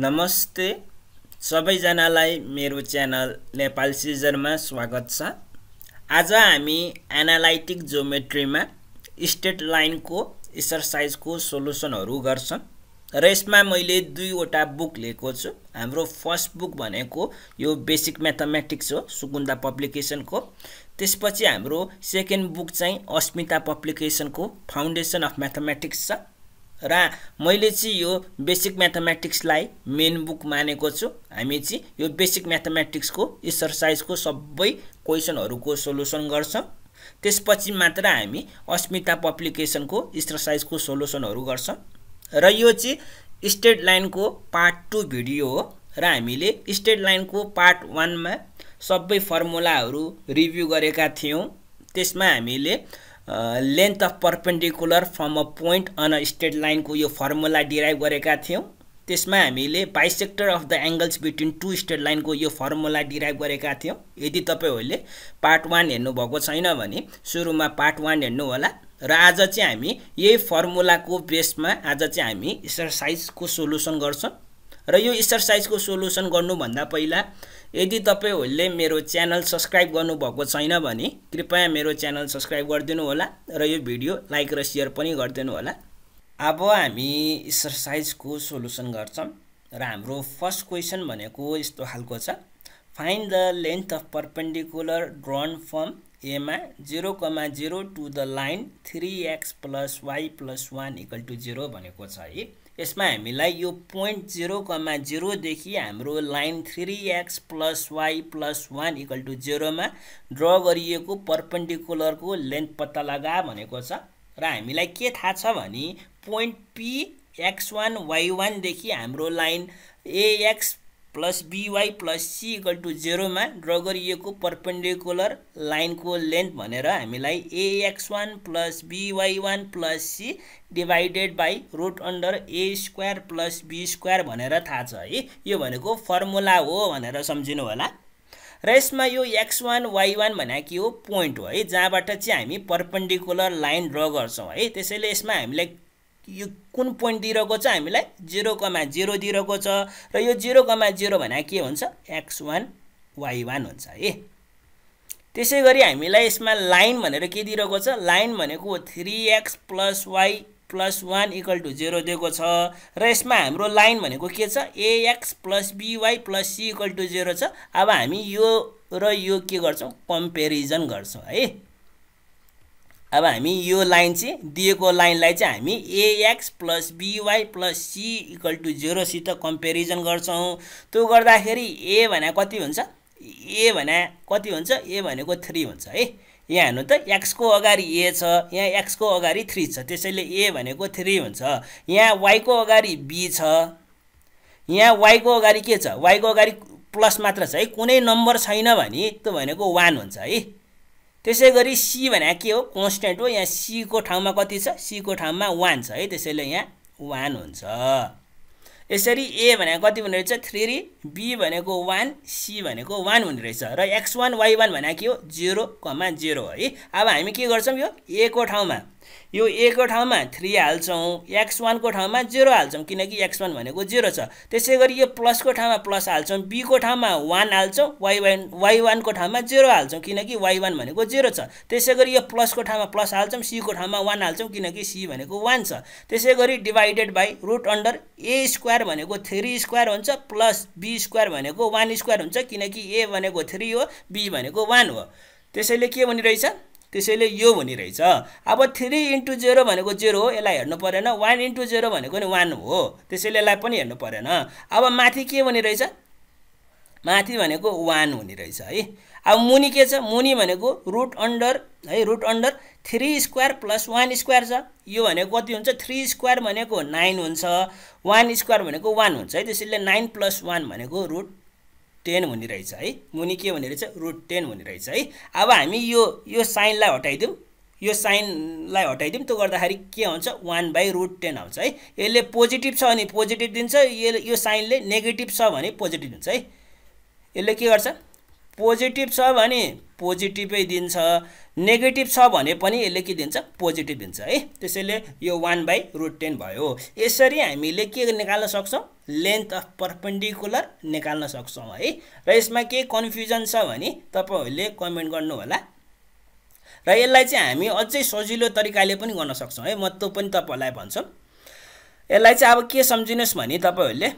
नमस्ते सबैजनालाई मेरो च्यानल नेपाल सिजरमा स्वागत छ आज हामी एनालाइटिक जोमेट्रीमा स्टेट लाइनको एक्सर्साइजको सोल्युसनहरू गर्छौँ र यसमा मैले दुईवटा बुक लिएको छु हाम्रो फर्स्ट बुक भनेको यो बेसिक म्याथमेटिक्स हो सुकुन्दा पब्लिकेसनको त्यसपछि हाम्रो सेकेन्ड बुक चाहिँ अस्मिता पब्लिकेसनको फाउन्डेसन अफ म्याथमेटिक्स छ र मैले चाहिँ यो बेसिक म्याथमेटिक्सलाई मेन बुक मानेको छु हामी चाहिँ यो बेसिक म्याथमेटिक्सको एक्सर्साइजको सबै क्वेसनहरूको सोल्युसन गर्छौँ त्यसपछि मात्र हामी अस्मिता पब्लिकेसनको एक्सर्साइजको सोल्युसनहरू गर्छौँ र यो चाहिँ स्टेट लाइनको पार्ट टू भिडियो हो र हामीले स्टेट लाइनको पार्ट वानमा सबै फर्मुलाहरू रिभ्यू गरेका थियौँ त्यसमा हामीले length of perpendicular from a point on a straight को यो फर्मुला डिराइभ गरेका थियौँ त्यसमा हामीले bisector of the angles between two straight को यो फर्मुला डिराइभ गरेका थियौँ यदि तपाईँहरूले पार्ट वान हेर्नुभएको छैन भने सुरुमा पार्ट वान हेर्नुहोला र आज चाहिँ हामी यही फर्मुलाको बेसमा आज चाहिँ हामी एक्सर्साइजको सोलुसन गर्छौँ र यो एक्सर्साइजको सोलुसन गर्नुभन्दा पहिला यदि तपाईँहरूले मेरो च्यानल सब्सक्राइब गर्नुभएको छैन भने कृपया मेरो च्यानल सब्सक्राइब गरिदिनु होला र यो भिडियो लाइक र सेयर पनि गरिदिनु होला अब हामी एक्सर्साइजको सोलुसन गर्छौँ र हाम्रो फर्स्ट क्वेसन भनेको यस्तो खालको छ find the length of perpendicular drawn from एमा zero comma zero to the line three x plus y plus one equal to zero भनेको छ है यसमा हामीलाई यो पोइन्ट जिरो कमा जिरोदेखि हाम्रो line three x plus y plus one equal to जिरोमा ड्र गरिएको पर्पेन्डिकुलरको लेन्थ पत्ता लगा भनेको छ र हामीलाई के थाहा छ भने point p x one y वानदेखि हाम्रो line a x plus b y plus c equal to जेरोमा ड्र गरिएको पर्पेन्डिकुलर लाइनको लेन्थ भनेर हामीलाई a x one plus b y one plus c divided by root under a square plus b square भनेर थाहा छ है यो भनेको फर्मुला हो भनेर सम्झिनु होला र यसमा यो एक्स वान वाइ वान भनेको के हो पोइन्ट हो है जहाँबाट चाहिँ हामी पर्पेन्डिकुलर लाइन ड्र गर्छौँ है त्यसैले यसमा हामीलाई यो कुन पोइन्ट दिइरहेको छ हामीलाई जिरो कमा जिरो दिइरहेको छ र यो जिरो कमा जिरो भने के हुन्छ एक्स वान वाइ वान हुन्छ है त्यसै गरी हामीलाई यसमा लाइन भनेर के दिइरहेको छ लाइन भनेको three x plus y plus one equal to zero दिएको छ र यसमा हाम्रो लाइन भनेको के छ a x plus b y plus c equal to zero छ अब हामी यो र यो के गर्छौँ कम्पेरिजन गर्छौँ है अब हामी यो लाइन चाहिँ दिएको लाइनलाई चाहिँ हामी a x plus b y plus c equal to जिरोसित कम्पेरिजन गर्छौँ त्यो गर्दाखेरि ए भने कति हुन्छ ए भने कति हुन्छ ए भनेको थ्री हुन्छ है यहाँ हेर्नु त एक्सको अगाडि ए छ यहाँ एक्सको अगाडि थ्री छ त्यसैले ए भनेको थ्री हुन्छ यहाँ वाइको अगाडि बी छ यहाँ वाइको अगाडि के छ वाइको अगाडि प्लस मात्र छ है कुनै नम्बर छैन भने त्यो भनेको वान हुन्छ है त्यसै गरी सी भने के हो कन्सटेन्ट हो यहाँ सीको ठाउँमा कति छ सीको ठाउँमा वान छ है त्यसैले यहाँ वान हुन्छ यसरी ए भनेको कति हुने रहेछ थ्री बी भनेको वान सी भनेको वान हुने रहेछ र एक्स वान वाइ वान भनेको के हो जिरो कमा जिरो है अब हामी के गर्छौँ यो ए को ठाउँमा यो को ठाउँमा थ्री हाल्छौँ एक्स वानको ठाउँमा जेरो हाल्छौँ किनकि एक्स वान भनेको जेरो छ त्यसै गरी यो प्लसको ठाउँमा प्लस हाल्छौँ बीको ठाउँमा वान हाल्छौँ वाइ वान वाइ वानको ठाउँमा जेरो हाल्छौँ किनकि वाइ वान भनेको जेरो छ त्यसै गरी यो प्लसको ठाउँमा प्लस हाल्छौँ सीको ठाउँमा वान हाल्छौँ किनकि सी भनेको वान छ त्यसै गरी divided by root under a square भनेको थ्री स्क्वायर हुन्छ प्लस बी स्क्वायर भनेको वान स्क्वायर हुन्छ किनकि ए भनेको थ्री हो बी भनेको वान हो त्यसैले के भनिरहेछ त्यसैले यो भनिरहेछ अब थ्री इन्टु जेरो भनेको जेरो हो यसलाई हेर्नु परेन वान इन्टु जेरो भनेको नि वान हो त्यसैले यसलाई पनि हेर्नु परेन अब माथि के भनिरहेछ माथि भनेको वान हुने रहेछ है अब मुनि के छ मुनि भनेको रुट अन्डर है root under three square plus one square छ यो भनेको कति हुन्छ थ्री स्क्वायर भनेको नाइन हुन्छ वान स्क्वायर भनेको वान हुन्छ है त्यसैले नाइन प्लस वान भनेको रुट टेन हुने रहेछ है मुनि के हुने रहेछ रुट टेन हुने रहेछ है अब हामी यो यो साइनलाई हटाइदिउँ यो साइनलाई हटाइदिउँ त्यो गर्दाखेरि के आउँछ वान बाई रुट टेन आउँछ है यसले पोजिटिभ छ भने पोजिटिभ दिन्छ यसले यो साइनले नेगेटिभ छ भने पोजिटिभ दिन्छ है यसले के गर्छ पोजिटिभ छ भने पोजिटिभै दिन्छ नेगेटिभ छ भने पनि यसले के दिन्छ पोजिटिभ दिन्छ है त्यसैले यो वान बाई रुट टेन भयो यसरी हामीले के निकाल्न सक्छौँ लेन्थ अफ पर्पेन्डिकुलर निकाल्न सक्छौँ है र यसमा के कन्फ्युजन छ भने तपाईँहरूले कमेन्ट गर्नुहोला र यसलाई चाहिँ हामी अझै सजिलो तरिकाले पनि गर्न सक्छौँ है म त्यो पनि तपाईँहरूलाई भन्छौँ यसलाई चाहिँ अब के सम्झिनुहोस् भने तपाईँहरूले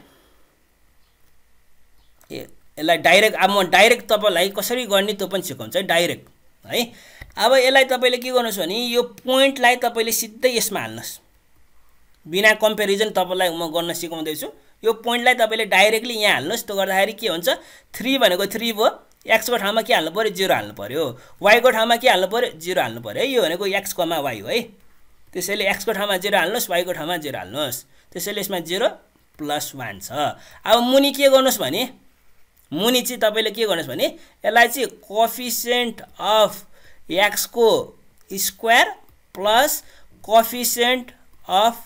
ए यसलाई डाइरेक्ट अब म डाइरेक्ट तपाईँलाई कसरी गर्ने त्यो पनि सिकाउँछ है डाइरेक्ट है अब यसलाई तपाईँले के गर्नुहोस् भने यो पोइन्टलाई तपाईँले सिधै यसमा हाल्नुहोस् बिना कम्पेरिजन तपाईँलाई म गर्न सिकाउँदैछु यो पोइन्टलाई तपाईँले डाइरेक्टली यहाँ हाल्नुहोस् त्यो गर्दाखेरि के हुन्छ थ्री भनेको थ्री भयो एक्सको ठाउँमा के हाल्नु पऱ्यो जिरो हाल्नु पऱ्यो वाईको ठाउँमा के हाल्नु पऱ्यो जिरो हाल्नु पऱ्यो है यो भनेको एक्सकोमा वाई हो है त्यसैले एक्सको ठाउँमा जिरो हाल्नुहोस् वाईको ठाउँमा जिरो हाल्नुहोस् त्यसैले यसमा जिरो प्लस वान छ अब मुनि के गर्नुहोस् भने मुनि चाहिँ तपाईँले के गर्नुहोस् भने यसलाई चाहिँ कफिसेन्ट अफ एक्सको स्क्वायर प्लस कफिसेन्ट अफ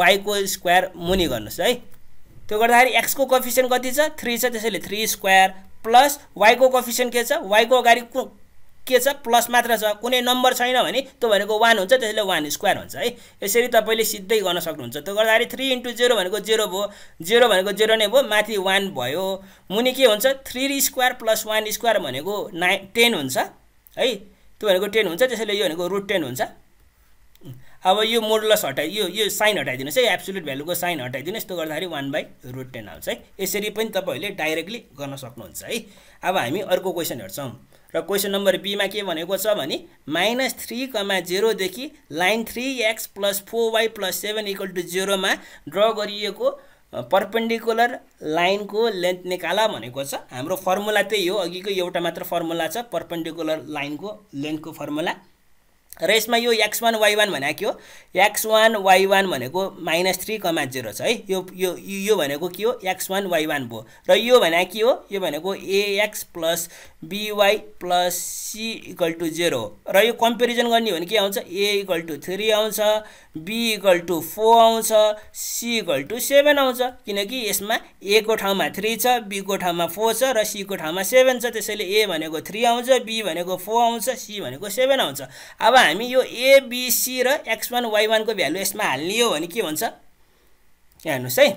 वाइको स्क्वायर मुनि गर्नुहोस् है त्यो गर्दाखेरि एक्सको कफिसियन्ट कति छ थ्री छ त्यसैले थ्री स्क्वायर प्लस वाइको कफिसियन्ट के छ वाइको अगाडि के छ प्लस मात्र छ कुनै नम्बर छैन भने त्यो भनेको वान हुन्छ त्यसले वान स्क्वायर हुन्छ है यसरी तपाईँले सिधै गर्न सक्नुहुन्छ त्यो गर्दाखेरि थ्री इन्टु जेरो भनेको जेरो भयो जेरो भनेको जेरो नै भयो माथि वान भयो मुनि के हुन्छ three square plus one square भनेको नाइ टेन हुन्छ है त्यो भनेको टेन हुन्छ त्यसैले यो भनेको रुट टेन हुन्छ अब यो मोडलस हटाइ यो यो साइन हटाइदिनुहोस् है एब्सोल्युट भ्यालुको साइन हटाइदिनुहोस् त्यो गर्दाखेरि वान बाई रुट टेन आउँछ है यसरी पनि तपाईँहरूले डाइरेक्टली गर्न सक्नुहुन्छ है अब हामी अर्को क्वेसन हेर्छौँ र क्वेसन नम्बर बीमा के भनेको छ भने माइनस थ्री कमा जेरोदेखि line three x plus four y plus seven equal to जेरोमा ड्र गरिएको पर्पेन्डिकुलर लाइनको लेन्थ निकाल भनेको छ हाम्रो फर्मुला त्यही हो अघिको एउटा मात्र फर्मुला छ पर्पेन्डिकुलर लाइनको लेन्थको फर्मुला र यसमा यो एक्स वान वाइ वान भनेको के हो एक्स वान वाइ वान भनेको माइनस थ्री कमा जिरो छ है यो यो यो भनेको के हो एक्स वान वाइ वान भयो र यो भनेको के हो यो भनेको ax plus b y plus c equal to zero हो र यो कम्पेरिजन गर्ने हो भने के आउँछ ए इक्वल टु थ्री आउँछ बी इक्वल टु फोर आउँछ सी इक्वल टु सेभेन आउँछ किनकि यसमा एको ठाउँमा थ्री छ बीको ठाउँमा फोर छ र सीको ठाउँमा सेभेन छ त्यसैले ए भनेको थ्री आउँछ बी भनेको फोर आउँछ सी भनेको सेभेन आउँछ अब हामी यो एबिसी र एक्स वान वाइ वानको भ्यालु यसमा हाल्ने भने के भन्छ यहाँ हेर्नुहोस् है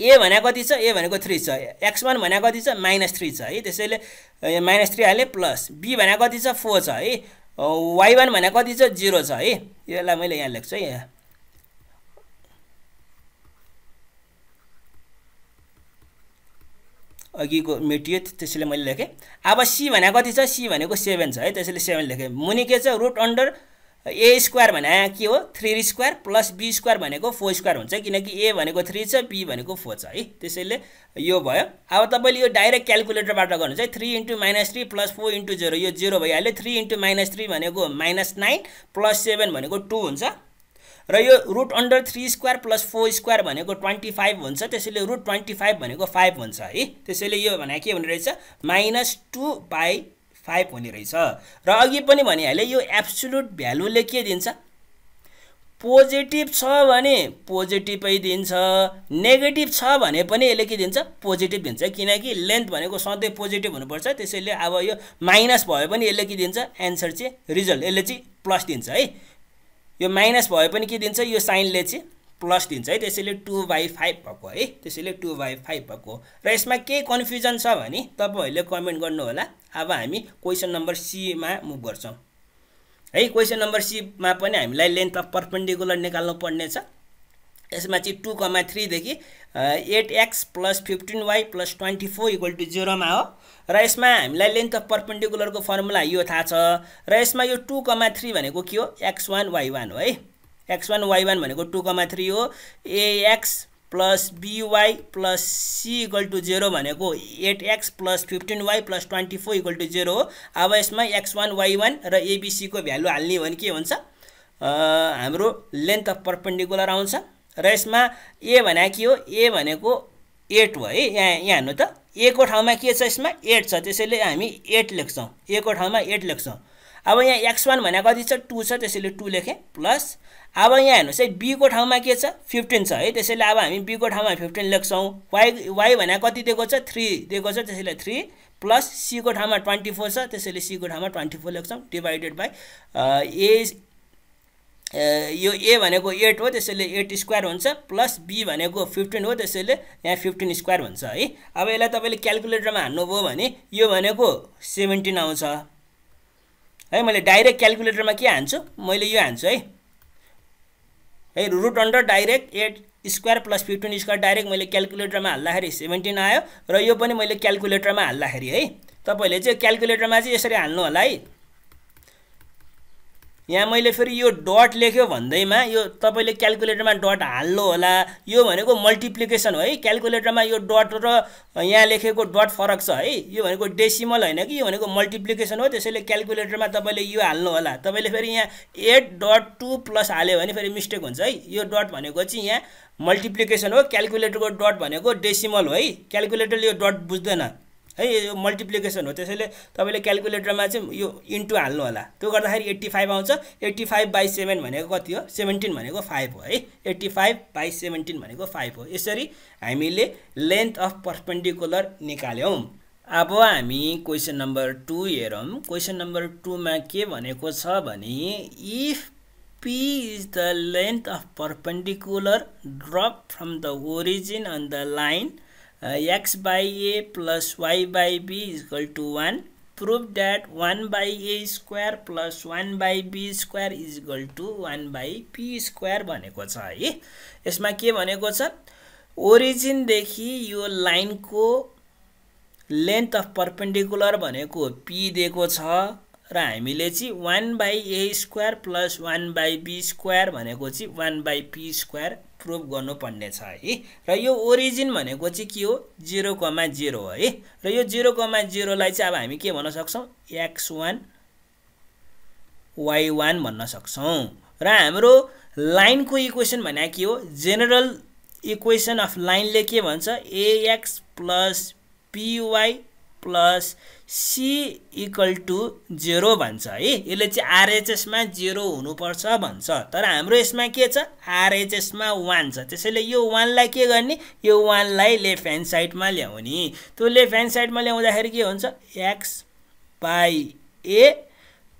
ए भने कति छ ए भनेको थ्री छ एक्स वान भने कति छ माइनस थ्री छ है त्यसैले माइनस थ्री हालेँ प्लस बी भने कति छ फोर छ है वाइ वान भने कति छ जिरो छ है यसलाई मैले यहाँ लेख्छु है यहाँ अघिको मेटियो त्यसैले मैले लेखेँ अब सी भने कति छ सी भनेको सेभेन छ है त्यसैले सेभेन लेखेँ मुनि के छ रुट अन्डर ए स्क्वायर भने के हो three square plus b square भनेको फोर स्क्वायर हुन्छ किनकि ए भनेको थ्री छ बी भनेको फोर छ है त्यसैले यो भयो अब तपाईँले यो डाइरेक्ट क्यालकुलेटरबाट गर्नुहुन्छ है three into minus three plus four into zero यो जेरो भइहाल्यो थ्री इन्टु माइनस थ्री भनेको माइनस नाइन प्लस सेभेन भनेको टू हुन्छ र यो root under three square plus four square भनेको ट्वेन्टी फाइभ हुन्छ त्यसैले रुट ट्वेन्टी फाइभ भनेको फाइभ हुन्छ है त्यसैले यो भने के हुने रहेछ माइनस टू बाई फाइभ हुने रहेछ र अघि पनि भनिहालेँ यो एप्सुलुट भ्यालुले के दिन्छ पोजिटिभ छ भने पोजिटिभै दिन्छ नेगेटिभ छ भने पनि यसले के दिन्छ पोजिटिभ दिन्छ किनकि लेन्थ भनेको सधैँ पोजिटिभ हुनुपर्छ त्यसैले अब यो माइनस भयो भने यसले के दिन्छ एन्सर चाहिँ रिजल्ट यसले चाहिँ प्लस दिन्छ है यो माइनस भए पनि के दिन्छ यो साइनले चाहिँ प्लस दिन्छ है त्यसैले टु बाई फाइभ भएको है त्यसैले टु बाई फाइभ भएको र यसमा केही कन्फ्युजन छ भने तपाईँहरूले कमेन्ट गर्नुहोला अब हामी क्वेसन नम्बर सीमा मुभ गर्छौँ है क्वेसन नम्बर सीमा पनि हामीलाई लेन्थ अफ पर्पेन्डिकुलर निकाल्नु पर्नेछ यसमा चाहिँ टु कमा थ्रीदेखि eight x plus fifteen y plus twenty four equal to जिरोमा हो र यसमा हामीलाई लेन्थ अफ पर्पेन्डिकुलरको फर्मुला यो थाहा छ र यसमा यो टु कमा थ्री भनेको के हो एक्स वान वाइ वान हो है एक्स वान वाइ वान भनेको टु कमा थ्री हो a x plus b y plus c equal to zero भनेको eight x plus fifteen y plus twenty four equal to zero हो अब यसमा एक्स वान वाइ वान र एबिसीको value हाल्ने हो भने के हुन्छ हाम्रो लेन्थ अफ पर्पेन्डिकुलर आउँछ र यसमा ए भने के हो ए भनेको एट हो है यहाँ यहाँ हेर्नु त ए को ठाउँमा के छ यसमा एट छ त्यसैले हामी एट लेख्छौँ ए को ठाउँमा एट लेख्छौँ अब यहाँ एक्स वान भने कति छ टू छ त्यसैले टू लेखेँ प्लस अब यहाँ हेर्नुहोस् है बीको ठाउँमा के छ फिफ्टिन छ है त्यसैले अब हामी बीको ठाउँमा फिफ्टिन लेख्छौँ वाइ वाइ भने कति दिएको छ थ्री दिएको छ त्यसैले थ्री प्लस सीको ठाउँमा ट्वेन्टी फोर छ त्यसैले सीको ठाउँमा ट्वेन्टी फोर लेख्छौँ डिभाइडेड बाई ए यो ए भनेको एट हो त्यसैले एट स्क्वायर हुन्छ प्लस बी भनेको फिफ्टिन हो त्यसैले यहाँ फिफ्टिन स्क्वायर हुन्छ है अब यसलाई तपाईँले क्यालकुलेटरमा हान्नुभयो भने यो भनेको सेभेन्टिन आउँछ है मैले डाइरेक्ट क्यालकुलेटरमा के हान्छु मैले यो हान्छु है है root under direct eight square plus fifteen square direct मैले क्यालकुलेटरमा हाल्दाखेरि सेभेन्टिन आयो र यो पनि मैले क्यालकुलेटरमा हाल्दाखेरि है तपाईँहरूले चाहिँ क्यालकुलेटरमा चाहिँ यसरी हाल्नु होला है यहाँ मैले फेरि यो डट लेख्यो भन्दैमा यो तपाईँले क्यालकुलेटरमा डट हाल्नु होला यो भनेको मल्टिप्लिकेसन हो है क्यालकुलेटरमा यो डट र यहाँ लेखेको डट फरक छ है यो भनेको डेसिमल होइन कि यो भनेको मल्टिप्लिकेसन हो त्यसैले क्यालकुलेटरमा तपाईँले यो हाल्नु होला तपाईँले फेरि यहाँ एट डट टू प्लस हाल्यो भने फेरि मिस्टेक हुन्छ है यो डट भनेको चाहिँ यहाँ मल्टिप्लिकेसन हो क्यालकुलेटरको डट भनेको डेसिमल हो है क्यालकुलेटरले यो डट बुझ्दैन है यो मल्टिप्लिकेसन हो त्यसैले तपाईँले क्यालकुलेटरमा चाहिँ यो इन्टु हाल्नु होला त्यो गर्दाखेरि एट्टी फाइभ आउँछ एट्टी फाइभ बाई सेभेन भनेको कति हो सेभेन्टिन भनेको फाइभ हो है एट्टी फाइभ बाई सेभेन्टिन भनेको फाइभ हो यसरी हामीले लेन्थ अफ पर्पेन्डिकुलर निकाल्यौँ अब हामी क्वेसन नम्बर टू हेरौँ क्वेसन नम्बर टूमा के भनेको छ भने if p is the length of perpendicular drop from the origin on the line x by a plus y by b equal to one prove that one by a square plus one by b square equal to one by p square भनेको छ है यसमा के भनेको छ ओरिजिनदेखि यो लाइनको लेन्थ अफ पर्पेन्डिकुलर भनेको पी दिएको छ र हामीले चाहिँ one by a square plus one by b square भनेको चाहिँ one by p square prove गर्नुपर्ने छ है र यो ओरिजिन भनेको चाहिँ के हो जिरो कमा जिरो है र यो जिरो कमा जिरोलाई चाहिँ अब हामी के भन्न सक्छौँ एक्स वान वाइ वान भन्न सक्छौँ र हाम्रो लाइनको इक्वेसन भनेको के हो जेनरल इक्वेसन अफ लाइनले के भन्छ a x plus पिवाई plus c equal to zero भन्छ है यसले चाहिँ आरएचएसमा जेरो हुनुपर्छ भन्छ तर हाम्रो यसमा के छ आरएचएसमा वान छ त्यसैले यो वानलाई के गर्ने यो वानलाई लेफ्ट ह्यान्ड साइडमा ल्याउने त्यो लेफ्ट ह्यान्ड साइडमा ल्याउँदाखेरि के हुन्छ x by a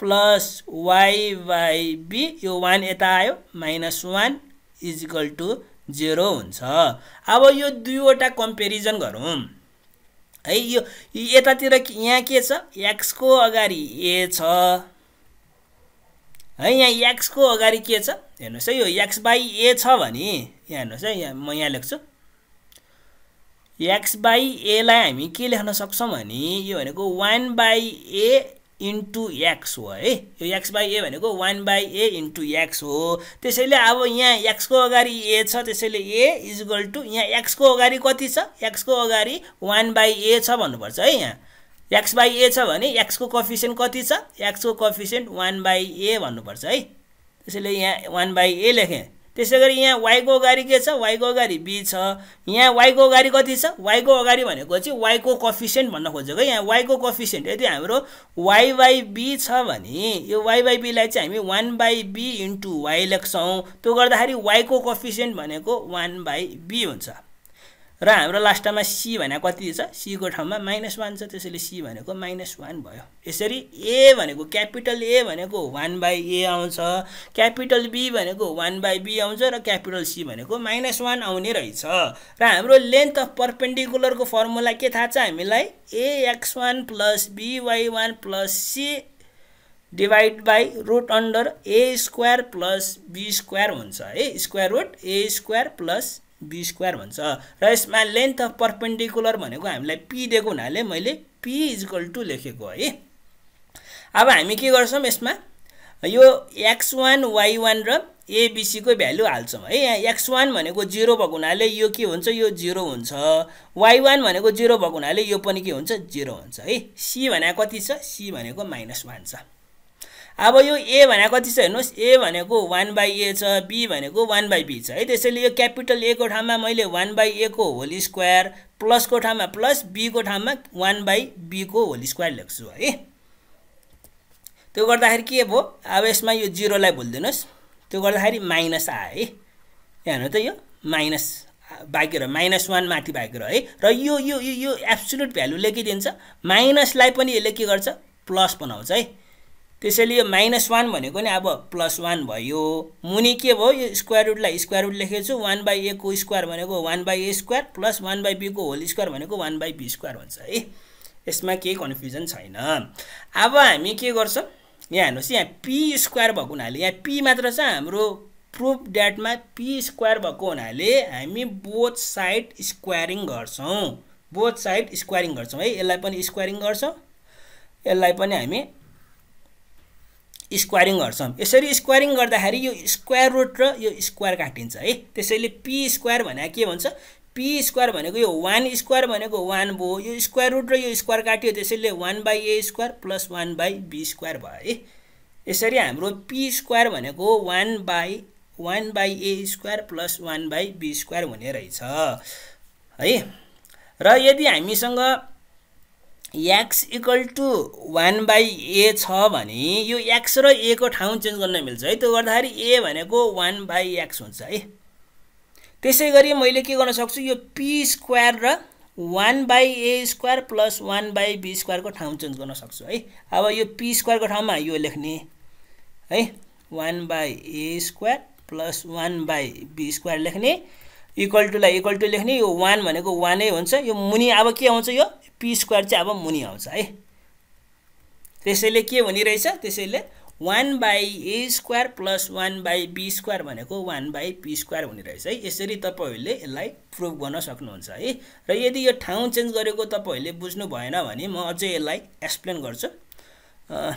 plus y by b यो वान यता आयो minus one equal to zero हुन्छ अब यो दुईवटा कम्पेरिजन गरौँ है यो यतातिर यहाँ के छ एक्सको अगाडि ए छ है यहाँ एक्सको अगाडि के छ हेर्नुहोस् है यो एक्स बाई ए छ भने यहाँ हेर्नुहोस् है यहाँ म यहाँ लेख्छु एक्स बाई एलाई हामी के लेख्न सक्छौँ भने यो भनेको one by a into x हो है यो एक्स बाई ए भनेको one by a into x हो त्यसैले अब यहाँ एक्सको अगाडि ए छ त्यसैले ए इज टु यहाँ एक्सको अगाडि कति छ एक्सको अगाडि वान बाई ए छ भन्नुपर्छ है यहाँ एक्स बाई ए छ भने एक्सको कफिसियन्ट कति छ एक्सको कफिसियन्ट वान बाई ए भन्नुपर्छ है त्यसैले यहाँ वान बाई ए लेखेँ त्यसै गरी यहाँ वाइको अगाडि के छ वाइको अगाडि बी छ यहाँ वाइको अगाडि कति छ वाइको अगाडि भनेको चाहिँ वाइको कफिसियन्ट भन्न खोजेको यहाँ वाइको कफिसियन्ट यदि हाम्रो वाइ बाई बी छ भने यो वाइ बाई बीलाई चाहिँ हामी one by b into y लेख्छौँ त्यो गर्दाखेरि वाइको कफिसियन्ट भनेको वान बाई बी हुन्छ र हाम्रो लास्टमा सी भनेको कति छ सीको ठाउँमा माइनस वान छ त्यसैले सी भनेको माइनस वान भयो यसरी ए भनेको क्यापिटल ए भनेको वान बाई ए आउँछ क्यापिटल बी भनेको वान बाई बी आउँछ र क्यापिटल सी भनेको माइनस वान आउने रहेछ र हाम्रो लेन्थ अफ पर्पेन्डिकुलरको फर्मुला के थाहा छ हामीलाई x one plus b y one plus c divide by root under a square plus b square हुन्छ है square root a square plus b square भन्छ र यसमा लेन्थ अफ पर्पेन्डिकुलर भनेको हामीलाई पी दिएको हुनाले मैले पी इजकल टु लेखेको है अब हामी के गर्छौँ यसमा यो एक्स वान वाइ वान र एबिसीको भ्यालु हाल्छौँ है यहाँ एक्स वान भनेको जिरो भएको हुनाले यो के हुन्छ यो जिरो हुन्छ वाइ वान भनेको जिरो भएको हुनाले यो पनि के हुन्छ जिरो हुन्छ है सी भनेको कति छ सी भनेको माइनस वान छ अब यो ए भनेको कति छ हेर्नुहोस् ए भनेको वान बाई ए छ बी भनेको वान बाई बी छ है त्यसैले यो क्यापिटल एको ठाउँमा मैले वान बाई एको होल स्क्वायर प्लसको ठाउँमा प्लस बीको ठाउँमा वान बाई बीको होल स्क्वायर लेख्छु है त्यो गर्दाखेरि के भयो अब यसमा यो जिरोलाई भुलिदिनुहोस् त्यो गर्दाखेरि माइनस आयो है यहाँ हेर्नु त यो माइनस भाग्य र माइनस वान माथि बाँकी रह्यो है र यो यो यो एब्सोल्युट भ्यालु लेखिदिन्छ माइनसलाई पनि यसले के गर्छ प्लस बनाउँछ है त्यसैले यो माइनस वान भनेको नि अब प्लस वान भयो मुनि के भयो यो स्क्वायर रुटलाई स्क्वायर रुट लेखेको छु वान बाई एको स्क्वायर भनेको one by a square plus one by बीको होल स्क्वायर भनेको वान बाई बी स्क्वायर भन्छ है यसमा केही कन्फ्युजन छैन अब हामी के गर्छौँ यहाँ हेर्नुहोस् यहाँ पी स्क्वायर भएको हुनाले यहाँ पी मात्र छ हाम्रो प्रुफ ड्याटमा पी स्क्वायर भएको हुनाले हामी बोथ साइड स्क्वायरिङ गर्छौँ बोथ साइड स्क्वायरिङ गर्छौँ है यसलाई पनि स्क्वायरिङ गर्छौँ यसलाई पनि हामी स्क्वायरिङ गर्छौँ यसरी स्क्वायरिङ गर्दाखेरि यो स्क्वायर रुट र यो स्क्वायर काटिन्छ है त्यसैले पी स्क्वायर भनेको के भन्छ पी स्क्वायर भनेको यो वान स्क्वायर भनेको वान भयो यो स्क्वायर रुट र यो स्क्वायर काट्यो त्यसैले one by a square plus one by b square भयो है यसरी हाम्रो पी स्क्वायर भनेको one by one by a square plus one by b square हुने रहेछ है र यदि हामीसँग x equal to one by a छ भने यो एक्स र ए को ठाउँ चेन्ज गर्न मिल्छ है त्यो गर्दाखेरि ए भनेको वान बाई एक्स हुन्छ है त्यसै गरी मैले के गर्न सक्छु यो पी स्क्वायर र one by a square plus one by b स्क्वायरको ठाउँ चेन्ज गर्न सक्छु है अब यो पी स्क्वायरको ठाउँमा यो लेख्ने है one by a square plus one by b square लेख्ने इक्वल टुलाई इक्वल टु लेख्ने यो वान भनेको वानै हुन्छ यो मुनि अब के आउँछ यो पी स्क्वायर चाहिँ अब मुनि आउँछ है त्यसैले के भनिरहेछ त्यसैले one by a square plus one by b square भनेको वान बाई पी स्क्वायर हुने रहेछ है यसरी तपाईँहरूले यसलाई प्रुभ गर्न सक्नुहुन्छ है र यदि यो ठाउँ चेन्ज गरेको तपाईँहरूले बुझ्नु भएन भने म अझै यसलाई एक्सप्लेन गर्छु यहाँ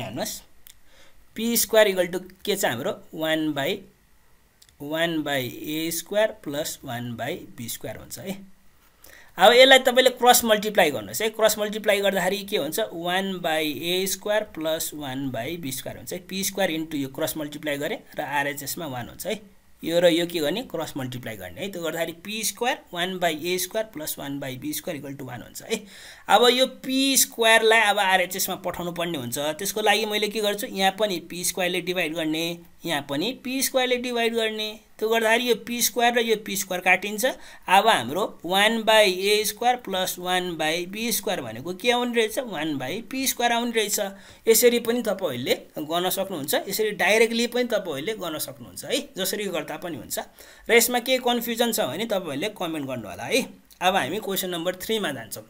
हेर्नुहोस् पी स्क्वायर इक्वल टु के छ हाम्रो one by one by a square plus one by b square हुन्छ है अब यसलाई तपाईँले क्रस मल्टिप्लाई गर्नुहोस् है क्रस मल्टिप्लाई गर्दाखेरि के हुन्छ one by a square plus one by b square हुन्छ है पी स्क्वायर इन्टु यो क्रस मल्टिप्लाई गरेँ र आरएचएसमा वान हुन्छ है यो र यो के गर्ने क्रस मल्टिप्लाई गर्ने है त्यो गर्दाखेरि p square one by a square plus one by b square equal to one हुन्छ है अब यो पी स्क्वायरलाई अब आरएचएसमा पठाउनु पर्ने हुन्छ त्यसको लागि मैले के गर्छु यहाँ पनि पी स्क्वायरले डिभाइड गर्ने यहाँ पनि पी स्क्वायरले डिभाइड गर्ने त्यो गर्दाखेरि यो पी स्क्वायर र यो पी स्क्वायर काटिन्छ अब हाम्रो one by a square plus one by b square भनेको के आउने रहेछ वान बाई पी स्क्वायर आउने रहेछ यसरी पनि तपाईँहरूले गर्न सक्नुहुन्छ यसरी डाइरेक्टली पनि तपाईँहरूले गर्न सक्नुहुन्छ है जसरी गर्दा पनि हुन्छ र यसमा केही कन्फ्युजन छ भने तपाईँहरूले कमेन्ट गर्नुहोला है अब हामी क्वेसन नम्बर थ्रीमा जान्छौँ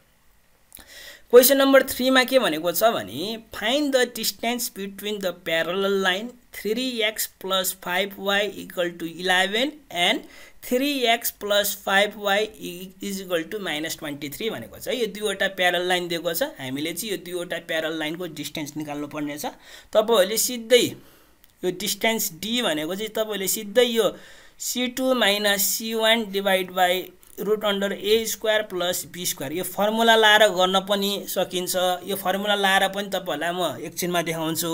क्वेसन नम्बर थ्रीमा के भनेको छ भने find the distance between the parallel line three x plus five y equal to eleven and three x plus five y is equal to minus twenty three भनेको छ यो दुईवटा parallel line दिएको छ हामीले चाहिँ यो दुईवटा प्यारल लाइनको डिस्टेन्स निकाल्नु पर्नेछ तपाईँहरूले सिधै यो डिस्टेन्स डी भनेको चाहिँ तपाईँहरूले सिधै यो c two minus c one divide by root under a square plus b square यो फर्मुला लाएर गर्न पनि सकिन्छ यो फर्मुला लाएर पनि तपाईँहरूलाई म एकछिनमा देखाउँछु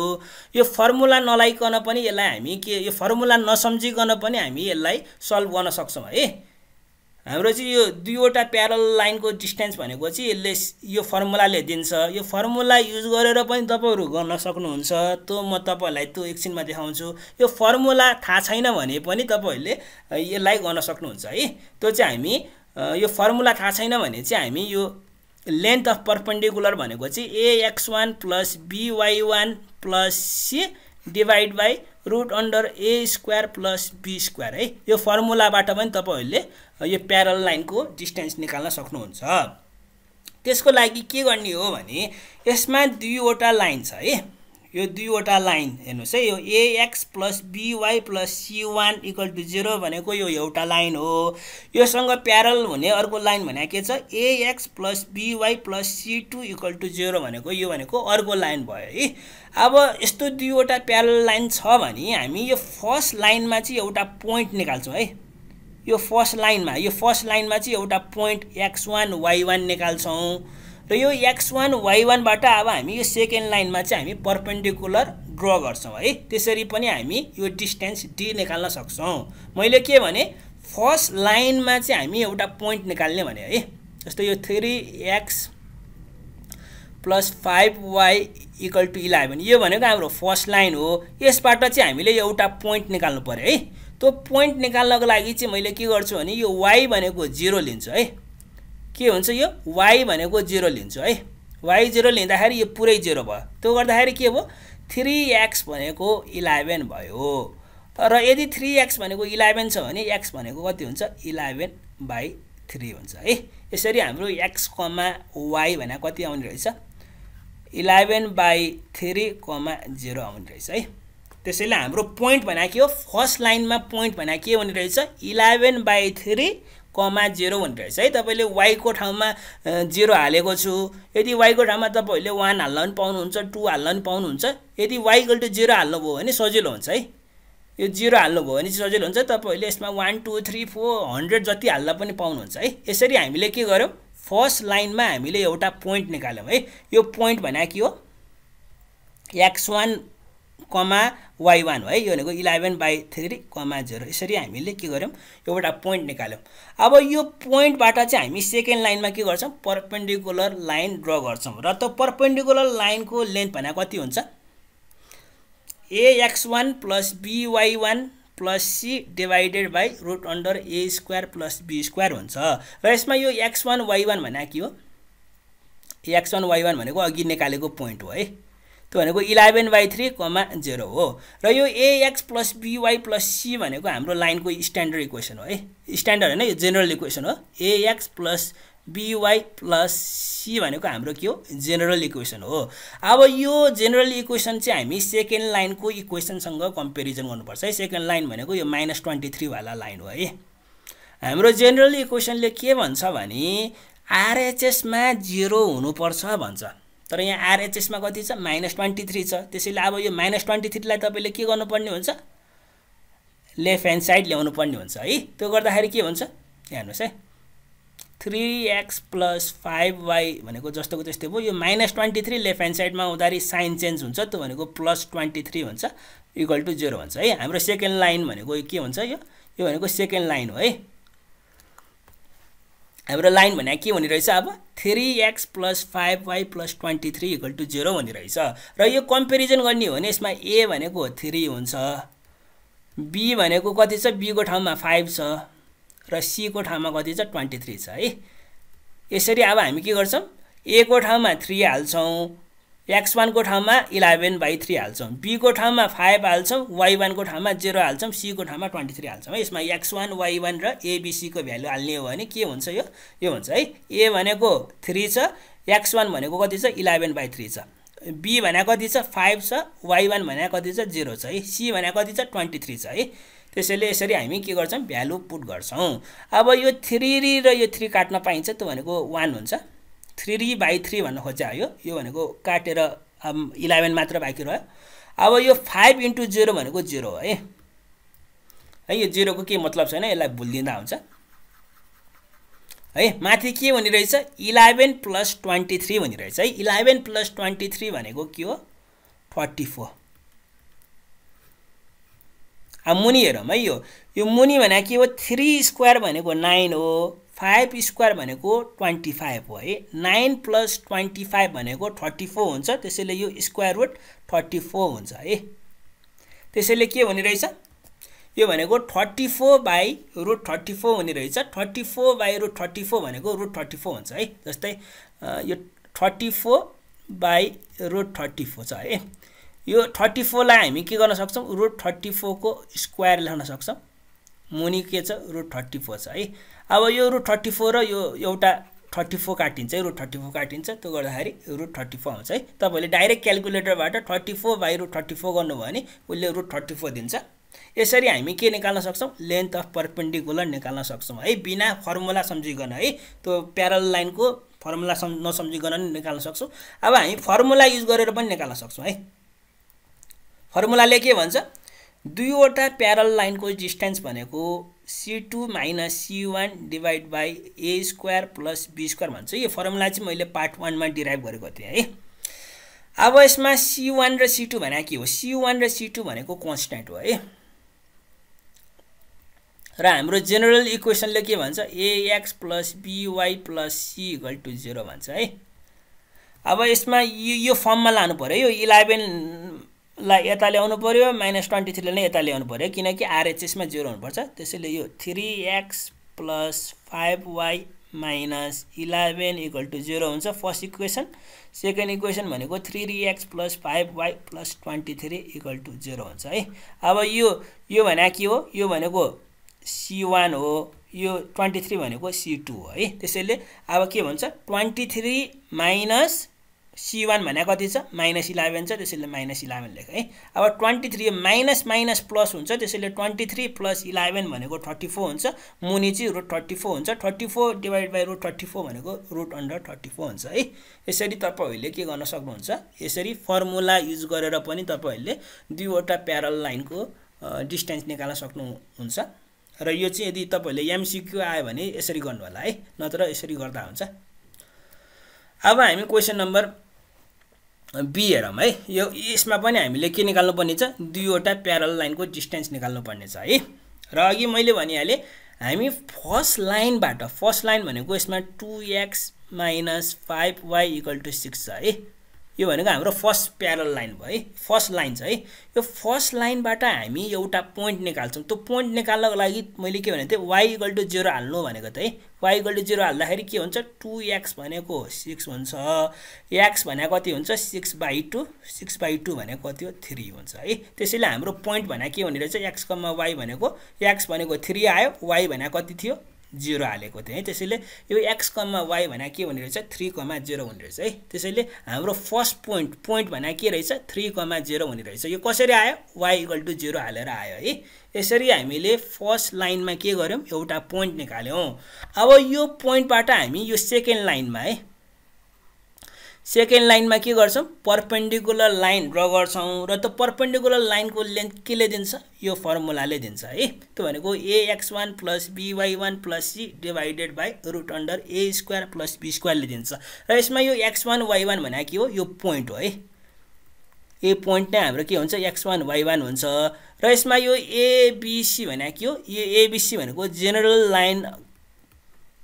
यो फर्मुला नलाइकन पनि यसलाई हामी के यो फर्मुला नसम्झिकन पनि हामी यसलाई सल्भ गर्न सक्छौँ है हाम्रो चाहिँ यो दुईवटा प्यारल लाइनको डिस्टेन्स भनेको चाहिँ यसले यो फर्मुलाले दिन्छ यो फर्मुला युज गरेर पनि तपाईँहरू गर्न सक्नुहुन्छ त्यो म तपाईँहरूलाई त्यो एकछिनमा देखाउँछु यो फर्मुला थाहा छैन भने पनि तपाईँहरूले यसलाई गर्न सक्नुहुन्छ है त्यो चाहिँ हामी यो फर्मुला थाहा छैन भने चाहिँ हामी यो लेन्थ अफ पर्पेन्डिकुलर भनेको चाहिँ a x one plus b y one plus c divide by root under a square plus b square है यो फर्मुलाबाट पनि तपाईँहरूले यो प्यारल लाइनको डिस्टेन्स निकाल्न सक्नुहुन्छ त्यसको लागि के गर्ने हो भने यसमा दुईवटा लाइन छ है यो दुईवटा लाइन हेर्नुहोस् है यो a x plus b y plus c one equal to zero भनेको यो एउटा लाइन हो योसँग प्यारल हुने अर्को लाइन भने के छ a x plus b y plus c two equal to zero भनेको यो भनेको अर्को लाइन भयो है अब यस्तो दुईवटा प्यारल लाइन छ भने हामी यो फर्स्ट लाइनमा चाहिँ एउटा पोइन्ट निकाल्छौँ है यो फर्स्ट लाइनमा यो फर्स्ट लाइनमा चाहिँ एउटा point x one y one निकाल्छौँ र यो एक्स वान वाइ वानबाट अब हामी यो सेकेन्ड लाइनमा चाहिँ हामी पर्पेन्डिकुलर ड्र गर्छौँ है त्यसरी पनि हामी यो डिस्टेन्स डी निकाल्न सक्छौँ मैले के भने फर्स्ट लाइनमा चाहिँ हामी एउटा पोइन्ट निकाल्ने भने है जस्तो यो three x plus five y equal to eleven यो भनेको हाम्रो फर्स्ट लाइन हो यसबाट चाहिँ हामीले एउटा पोइन्ट निकाल्नु पऱ्यो है त्यो पोइन्ट निकाल्नको लागि चाहिँ मैले के गर्छु भने यो वाइ भनेको जिरो लिन्छु है के हुन्छ यो वाइ भनेको जिरो लिन्छु है वाइ जिरो लिँदाखेरि यो पुरै जिरो भयो त्यो गर्दाखेरि के भयो थ्री एक्स भनेको इलेभेन भयो र यदि थ्री एक्स भनेको इलेभेन छ भने एक्स भनेको कति हुन्छ इलेभेन बाई थ्री हुन्छ है यसरी हाम्रो एक्स कमा वाइ भनेर कति आउने रहेछ eleven by three comma zero आउने रहेछ है त्यसैले हाम्रो पोइन्ट भनेको के हो फर्स्ट लाइनमा पोइन्ट भनेको के हुने रहेछ eleven by three comma zero भनेर रहेछ है तपाईँले वाइको ठाउँमा जेरो हालेको छु यदि वाइको ठाउँमा तपाईँहरूले वान हाल्न पनि पाउनुहुन्छ टू हाल्न पनि पाउनुहुन्छ यदि वाइकल टु जेरो हाल्नुभयो भने सजिलो हुन्छ है यो जिरो हाल्नुभयो भने चाहिँ सजिलो हुन्छ तपाईँहरूले यसमा one two three four hundred जति हाल्दा पनि पाउनुहुन्छ है यसरी हामीले के गर्यौँ फर्स्ट लाइनमा हामीले एउटा पोइन्ट निकाल्यौँ है यो पोइन्ट भनेको के हो x one comma y one है यो भनेको eleven by three comma zero यसरी हामीले के गर्यौँ एउटा पोइन्ट निकाल्यौँ अब यो पोइन्टबाट चाहिँ हामी सेकेन्ड लाइनमा के गर्छौँ पर्पेन्डिकुलर लाइन ड्र गर्छौँ र त पर्पेन्डिकुलर लाइनको लेन्थ भनेको कति हुन्छ a x one plus b y one plus c divided by root under a square plus b square हुन्छ र यसमा यो एक्स वान वाइ वान भनेको के हो एक्स वान वाइ वान भनेको अघि निकालेको पोइन्ट हो है त्यो भनेको eleven by three comma zero हो र यो a x plus b y plus c भनेको हाम्रो लाइनको स्ट्यान्डर्ड इक्वेसन हो है स्ट्यान्डर्ड होइन यो जेनरल इक्वेसन हो a x plus b y plus c भनेको हाम्रो के हो जेनरल इक्वेसन हो अब यो जेनरल इक्वेसन चाहिँ हामी सेकेन्ड लाइनको इक्वेसनसँग कम्पेरिजन गर्नुपर्छ है सेकेन्ड लाइन भनेको यो माइनस ट्वेन्टी थ्रीवाला लाइन हो है हाम्रो जेनरल इक्वेसनले के भन्छ भने आरएचएसमा जिरो हुनुपर्छ भन्छ तर यहाँ आरएचएसमा कति छ माइनस ट्वेन्टी थ्री छ त्यसैले अब यो माइनस ट्वेन्टी थ्रीलाई तपाईँले के गर्नुपर्ने हुन्छ लेफ्ट ह्यान्ड साइड ल्याउनु पर्ने हुन्छ है त्यो गर्दाखेरि के हुन्छ हेर्नुहोस् है three x plus five y भनेको जस्तोको त्यस्तै भयो यो minus twenty three left hand साइडमा हुँदाखेरि साइन चेन्ज हुन्छ त्यो भनेको प्लस ट्वेन्टी थ्री हुन्छ इक्वल टु जेरो हुन्छ है हाम्रो सेकेन्ड लाइन भनेको के हुन्छ यो यो भनेको सेकेन्ड लाइन हो है हाम्रो लाइन भने के हुने रहेछ अब three x plus five y plus twenty three equal to zero भनिरहेछ रहेछ र यो कम्पेरिजन गर्ने हो भने यसमा ए भनेको थ्री हुन्छ बी भनेको कति छ बीको ठाउँमा फाइभ छ र सीको ठाउँमा कति छ ट्वेन्टी थ्री छ है यसरी अब हामी के गर्छौँ ए को ठाउँमा थ्री हाल्छौँ एक्स वानको ठाउँमा इलेभेन बाई थ्री हाल्छौँ बीको ठाउँमा फाइभ हाल्छौँ वाइ वानको ठाउँमा जेरो हाल्छौँ सीको ठाउँमा ट्वेन्टी थ्री हाल्छौँ है यसमा एक्स वान वाइ वान र एबिसीको भ्यालु हाल्ने हो भने के हुन्छ यो यो हुन्छ है ए भनेको थ्री छ एक्स वान भनेको कति छ इलेभेन बाई थ्री छ बी भनेको कति छ फाइभ छ वाइ वान भने कति छ जिरो छ है सी भने कति छ ट्वेन्टी थ्री छ है त्यसैले यसरी हामी के गर्छौँ भ्यालु पुट गर्छौँ अब यो थ्री र यो थ्री काट्न पाइन्छ त्यो भनेको वान हुन्छ थ्री बाई थ्री भन्न खोज्या आयो यो भनेको काटेर अब इलेभेन मात्र बाँकी रह्यो अब यो फाइभ इन्टु जिरो भनेको जिरो हो है है यो जिरोको के मतलब छैन यसलाई भुलिदिँदा हुन्छ है माथि के भनिरहेछ इलेभेन प्लस ट्वेन्टी थ्री भनिरहेछ रहेछ है इलेभेन प्लस ट्वेन्टी थ्री भनेको के हो थर्टी फोर अब मुनि हेरौँ है यो यो मुनि भनेको के हो थ्री स्क्वायर भनेको नाइन हो फाइभ स्क्वायर भनेको ट्वेन्टी फाइभ हो है नाइन प्लस ट्वेन्टी फाइभ भनेको थर्टी फोर हुन्छ त्यसैले यो स्क्वायर रुट थर्टी फोर हुन्छ है त्यसैले के हुने रहेछ यो भनेको thirty four by root thirty four हुने रहेछ thirty four by root thirty four भनेको रुट थर्टी फोर हुन्छ है जस्तै यो thirty four by root thirty four छ है यो थर्टी फोरलाई हामी के गर्न सक्छौँ रुट थर्टी फोरको स्क्वायर लेख्न सक्छौँ मुनि के छ रुट थर्टी फोर छ है अब यो रुट थर्टी फोर र यो एउटा थर्टी फोर काटिन्छ रुट थर्टी फोर काटिन्छ त्यो गर्दाखेरि रुट थर्टी फोर आउँछ है तपाईँले डाइरेक्ट क्यालकुलेटरबाट thirty four by root thirty four गर्नुभयो भने उसले रुट थर्टी फोर दिन्छ यसरी हामी के निकाल्न सक्छौँ लेन्थ अफ पर्पेन्डिकुलर निकाल्न सक्छौँ है बिना फर्मुला सम्झिकन है त्यो प्यारल लाइनको फर्मुला सम् नसम्झिकन पनि निकाल्न सक्छौँ अब हामी फर्मुला युज गरेर पनि निकाल्न सक्छौँ है फर्मुलाले के भन्छ दुईवटा प्यारल लाइनको डिस्टेन्स भनेको c two minus c one divide by a square plus b square भन्छ यो फर्मुला चाहिँ मैले पार्ट वानमा डिराइभ गरेको थिएँ है अब यसमा सी वान र सी टू भनेको के हो सी वान र सी टू भनेको कन्सट्यान्ट हो है र हाम्रो जेनरल इक्वेसनले के भन्छ a x plus b y plus c equal to zero भन्छ है अब यसमा यो यो फर्ममा लानु पऱ्यो यो इलेभेन लाई यता ल्याउनु पऱ्यो माइनस ट्वेन्टी थ्रीलाई नै यता ल्याउनु पऱ्यो किनकि आरएचएसमा जिरो हुनुपर्छ त्यसैले यो three x plus five y minus eleven equal to zero हुन्छ फर्स्ट इक्वेसन सेकेन्ड इक्वेसन भनेको three x plus five y plus twenty three equal to zero हुन्छ है अब यो यो भनेको के हो यो भनेको सी वान हो यो ट्वेन्टी थ्री भनेको सी टू हो है त्यसैले अब के भन्छ twenty three minus c one भने कति छ माइनस इलेभेन छ त्यसैले माइनस इलेभेन लेख है अब twenty three minus minus plus हुन्छ त्यसैले ट्वेन्टी थ्री प्लस इलेभेन भनेको थर्टी फोर हुन्छ मुनि चाहिँ रुट थर्टी फोर हुन्छ thirty four divide by root thirty four भनेको रुट अन्डर थर्टी फोर हुन्छ है यसरी तपाईँहरूले के गर्न सक्नुहुन्छ यसरी फर्मुला युज गरेर पनि तपाईँहरूले दुईवटा प्यारल लाइनको डिस्टेन्स निकाल्न सक्नुहुन्छ र यो चाहिँ यदि तपाईँहरूले एमसिक्यू आयो भने यसरी गर्नु होला है नत्र यसरी गर्दा हुन्छ अब हामी क्वेसन नम्बर बी हेरौँ है यो यसमा पनि हामीले के निकाल्नु पर्ने छ दुईवटा प्यारल लाइनको डिस्टेन्स निकाल्नुपर्ने छ है र अघि मैले भनिहालेँ हामी फर्स्ट लाइनबाट फर्स्ट लाइन भनेको यसमा two x minus five y equal to six छ है यो भनेको हाम्रो फर्स्ट प्यारल लाइन भयो है फर्स्ट लाइन छ है यो फर्स्ट लाइनबाट हामी एउटा पोइन्ट निकाल्छौँ त्यो पोइन्ट निकाल्नको लागि मैले के भनेको थिएँ वाइ इक्वल टु जिरो हाल्नु भनेको त है वाइ इक्वल टु जिरो हाल्दाखेरि के हुन्छ टु एक्स भनेको सिक्स हुन्छ एक्स भनेको कति हुन्छ six by two six by two भनेको कति हो थ्री हुन्छ है त्यसैले हाम्रो पोइन्ट भनेको के हुने रहेछ एक्स कमा वाइ भनेको एक्स भनेको थ्री आयो वाइ भनेको कति थियो जिरो हालेको थियो है त्यसैले यो एक्स कमा वाई भने के हुने रहेछ थ्री कमा जिरो हुने रहेछ है त्यसैले हाम्रो फर्स्ट पोइन्ट पोइन्ट भने के रहेछ थ्री कमा जिरो हुने रहेछ यो कसरी आयो वाइ इक्वल टु जिरो हालेर आयो है यसरी हामीले फर्स्ट लाइनमा के गऱ्यौँ एउटा पोइन्ट निकाल्यौँ अब यो पोइन्टबाट हामी यो सेकेन्ड लाइनमा है सेकेन्ड लाइनमा के गर्छौँ पर्पेन्डिकुलर लाइन ड्र गर्छौँ र त्यो पर्पेन्डिकुलर लाइनको लेन्थ केले दिन्छ यो फर्मुलाले दिन्छ है त्यो भनेको a x one plus b y one plus c divided by root under a square plus b स्क्वायरले दिन्छ र यसमा यो एक्स वान वाइ वान भनेको के हो यो पोइन्ट हो है ए पोइन्ट नै हाम्रो के हुन्छ एक्स वान वाइ वान हुन्छ र यसमा यो एबिसी भनेको के हो यो एबिसी भनेको जेनरल लाइन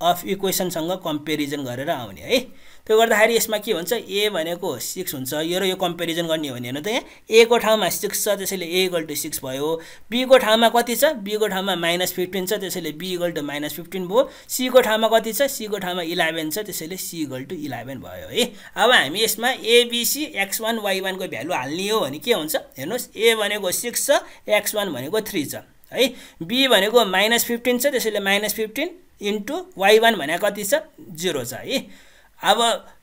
अफ इक्वेसनसँग कम्पेरिजन गरेर आउने है त्यो गर्दाखेरि यसमा के भन्छ ए भनेको सिक्स हुन्छ यो र यो कम्पेरिजन गर्ने हो भने हेर्नु त यहाँ एको ठाउँमा सिक्स छ त्यसैले ए इगल टु सिक्स भयो बीको ठाउँमा कति छ बीको ठाउँमा माइनस फिफ्टिन छ त्यसैले b equal to minus fifteen भयो सीको ठाउँमा कति छ सीको ठाउँमा इलेभेन छ त्यसैले सी इगल टु इलेभेन भयो है अब हामी यसमा एबिसी एक्स वान वाइ वानको भ्यालु हाल्ने हो भने के हुन्छ हेर्नुहोस् ए भनेको सिक्स छ एक्स वान भनेको थ्री छ है बी भनेको माइनस फिफ्टिन छ त्यसैले minus fifteen into y one भने कति छ जिरो छ है अब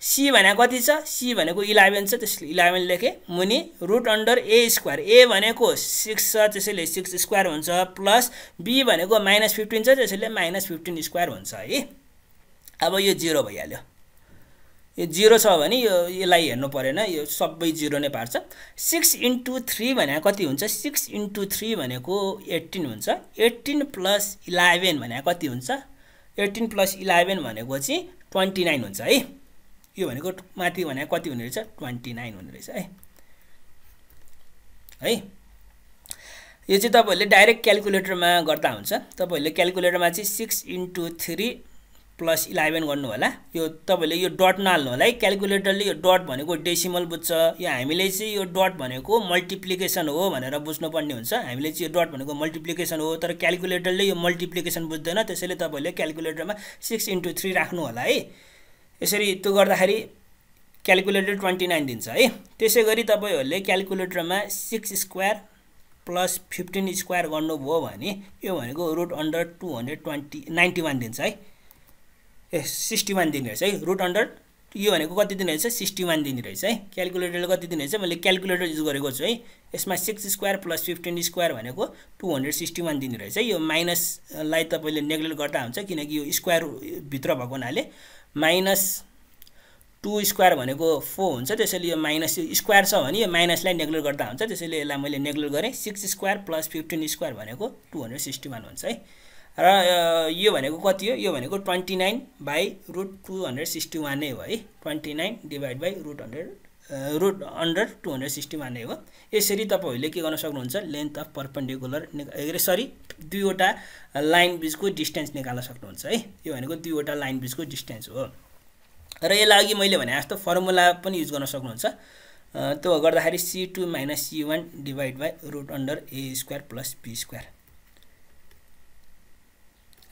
सी भने कति छ सी भनेको इलेभेन छ त्यसले इलेभेन लेखेँ मुनि root under a square a भनेको सिक्स छ त्यसैले सिक्स स्क्वायर हुन्छ प्लस बी भनेको माइनस फिफ्टिन छ त्यसैले माइनस फिफ्टिन स्क्वायर हुन्छ है अब यो जिरो भइहाल्यो यो जिरो छ भने यो यसलाई हेर्नु परेन यो सबै जिरो नै पार्छ सिक्स इन्टु थ्री भने कति हुन्छ सिक्स इन्टु थ्री भनेको एट्टिन हुन्छ एट्टिन प्लस इलेभेन भने कति हुन्छ एटिन प्लस इलेभेन चाहिँ ट्वेन्टी नाइन हुन्छ है यो भनेको माथि भने कति हुने रहेछ ट्वेन्टी नाइन हुने रहेछ है है यो चाहिँ तपाईँहरूले डाइरेक्ट क्यालकुलेटरमा गर्दा हुन्छ तपाईँहरूले क्यालकुलेटरमा चाहिँ six into three plus eleven गर्नु होला यो तपाईँले यो डट नहाल्नु होला है क्यालकुलेटरले यो डट भनेको डेसिमल बुझ्छ यो हामीले चाहिँ यो डट भनेको मल्टिप्लिकेसन हो भनेर बुझ्नुपर्ने हुन्छ हामीले चाहिँ यो डट भनेको मल्टिप्लिकेसन हो तर क्यालकुलेटरले यो मल्टिप्लिकेसन बुझ्दैन त्यसैले तपाईँले क्यालकुलेटरमा सिक्स इन्टु थ्री राख्नु होला है यसरी त्यो गर्दाखेरि क्यालकुलेटर ट्वेन्टी नाइन दिन्छ है त्यसै गरी तपाईँहरूले क्यालकुलेटरमा six square plus fifteen square गर्नुभयो भने यो भनेको root under two hundred twenty ninety one दिन्छ है ए सिक्सटी वान दिने रहेछ है रुट अन्डर यो भनेको कति दिने रहेछ सिक्सटी वान दिने रहेछ है क्यालकुलेटरले कति दिने रहेछ मैले क्यालकुलेटर युज गरेको छु है यसमा six square plus fifteen square भनेको टू हन्ड्रेड सिक्सटी वान दिने रहेछ है यो माइनसलाई तपाईँले नेग्लेक्ट गर्दा हुन्छ किनकि यो स्क्वायर भित्र भएको हुनाले माइनस टू स्क्वायर भनेको फोर हुन्छ त्यसैले यो माइनस स्क्वायर छ भने यो माइनसलाई नेग्लेक्ट गर्दा हुन्छ त्यसैले यसलाई मैले नेग्लेक्ट गरेँ six square plus fifteen square भनेको टू हन्ड्रेड सिक्सटी वान हुन्छ है र यो भनेको कति हो यो भनेको twenty nine by root two hundred sixty one नै हो है twenty nine divide by root hundred root under two hundred sixty one नै हो यसरी तपाईँहरूले के गर्न सक्नुहुन्छ लेन्थ अफ पर्पेन्डिकुलर निका सरी दुईवटा लाइन बिचको डिस्टेन्स निकाल्न सक्नुहुन्छ है यो भनेको दुईवटा लाइन बिचको डिस्टेन्स हो र यसलाई अघि मैले भने जस्तो फर्मुला पनि युज गर्न सक्नुहुन्छ त्यो गर्दाखेरि c two minus c one divide by root under a square plus b square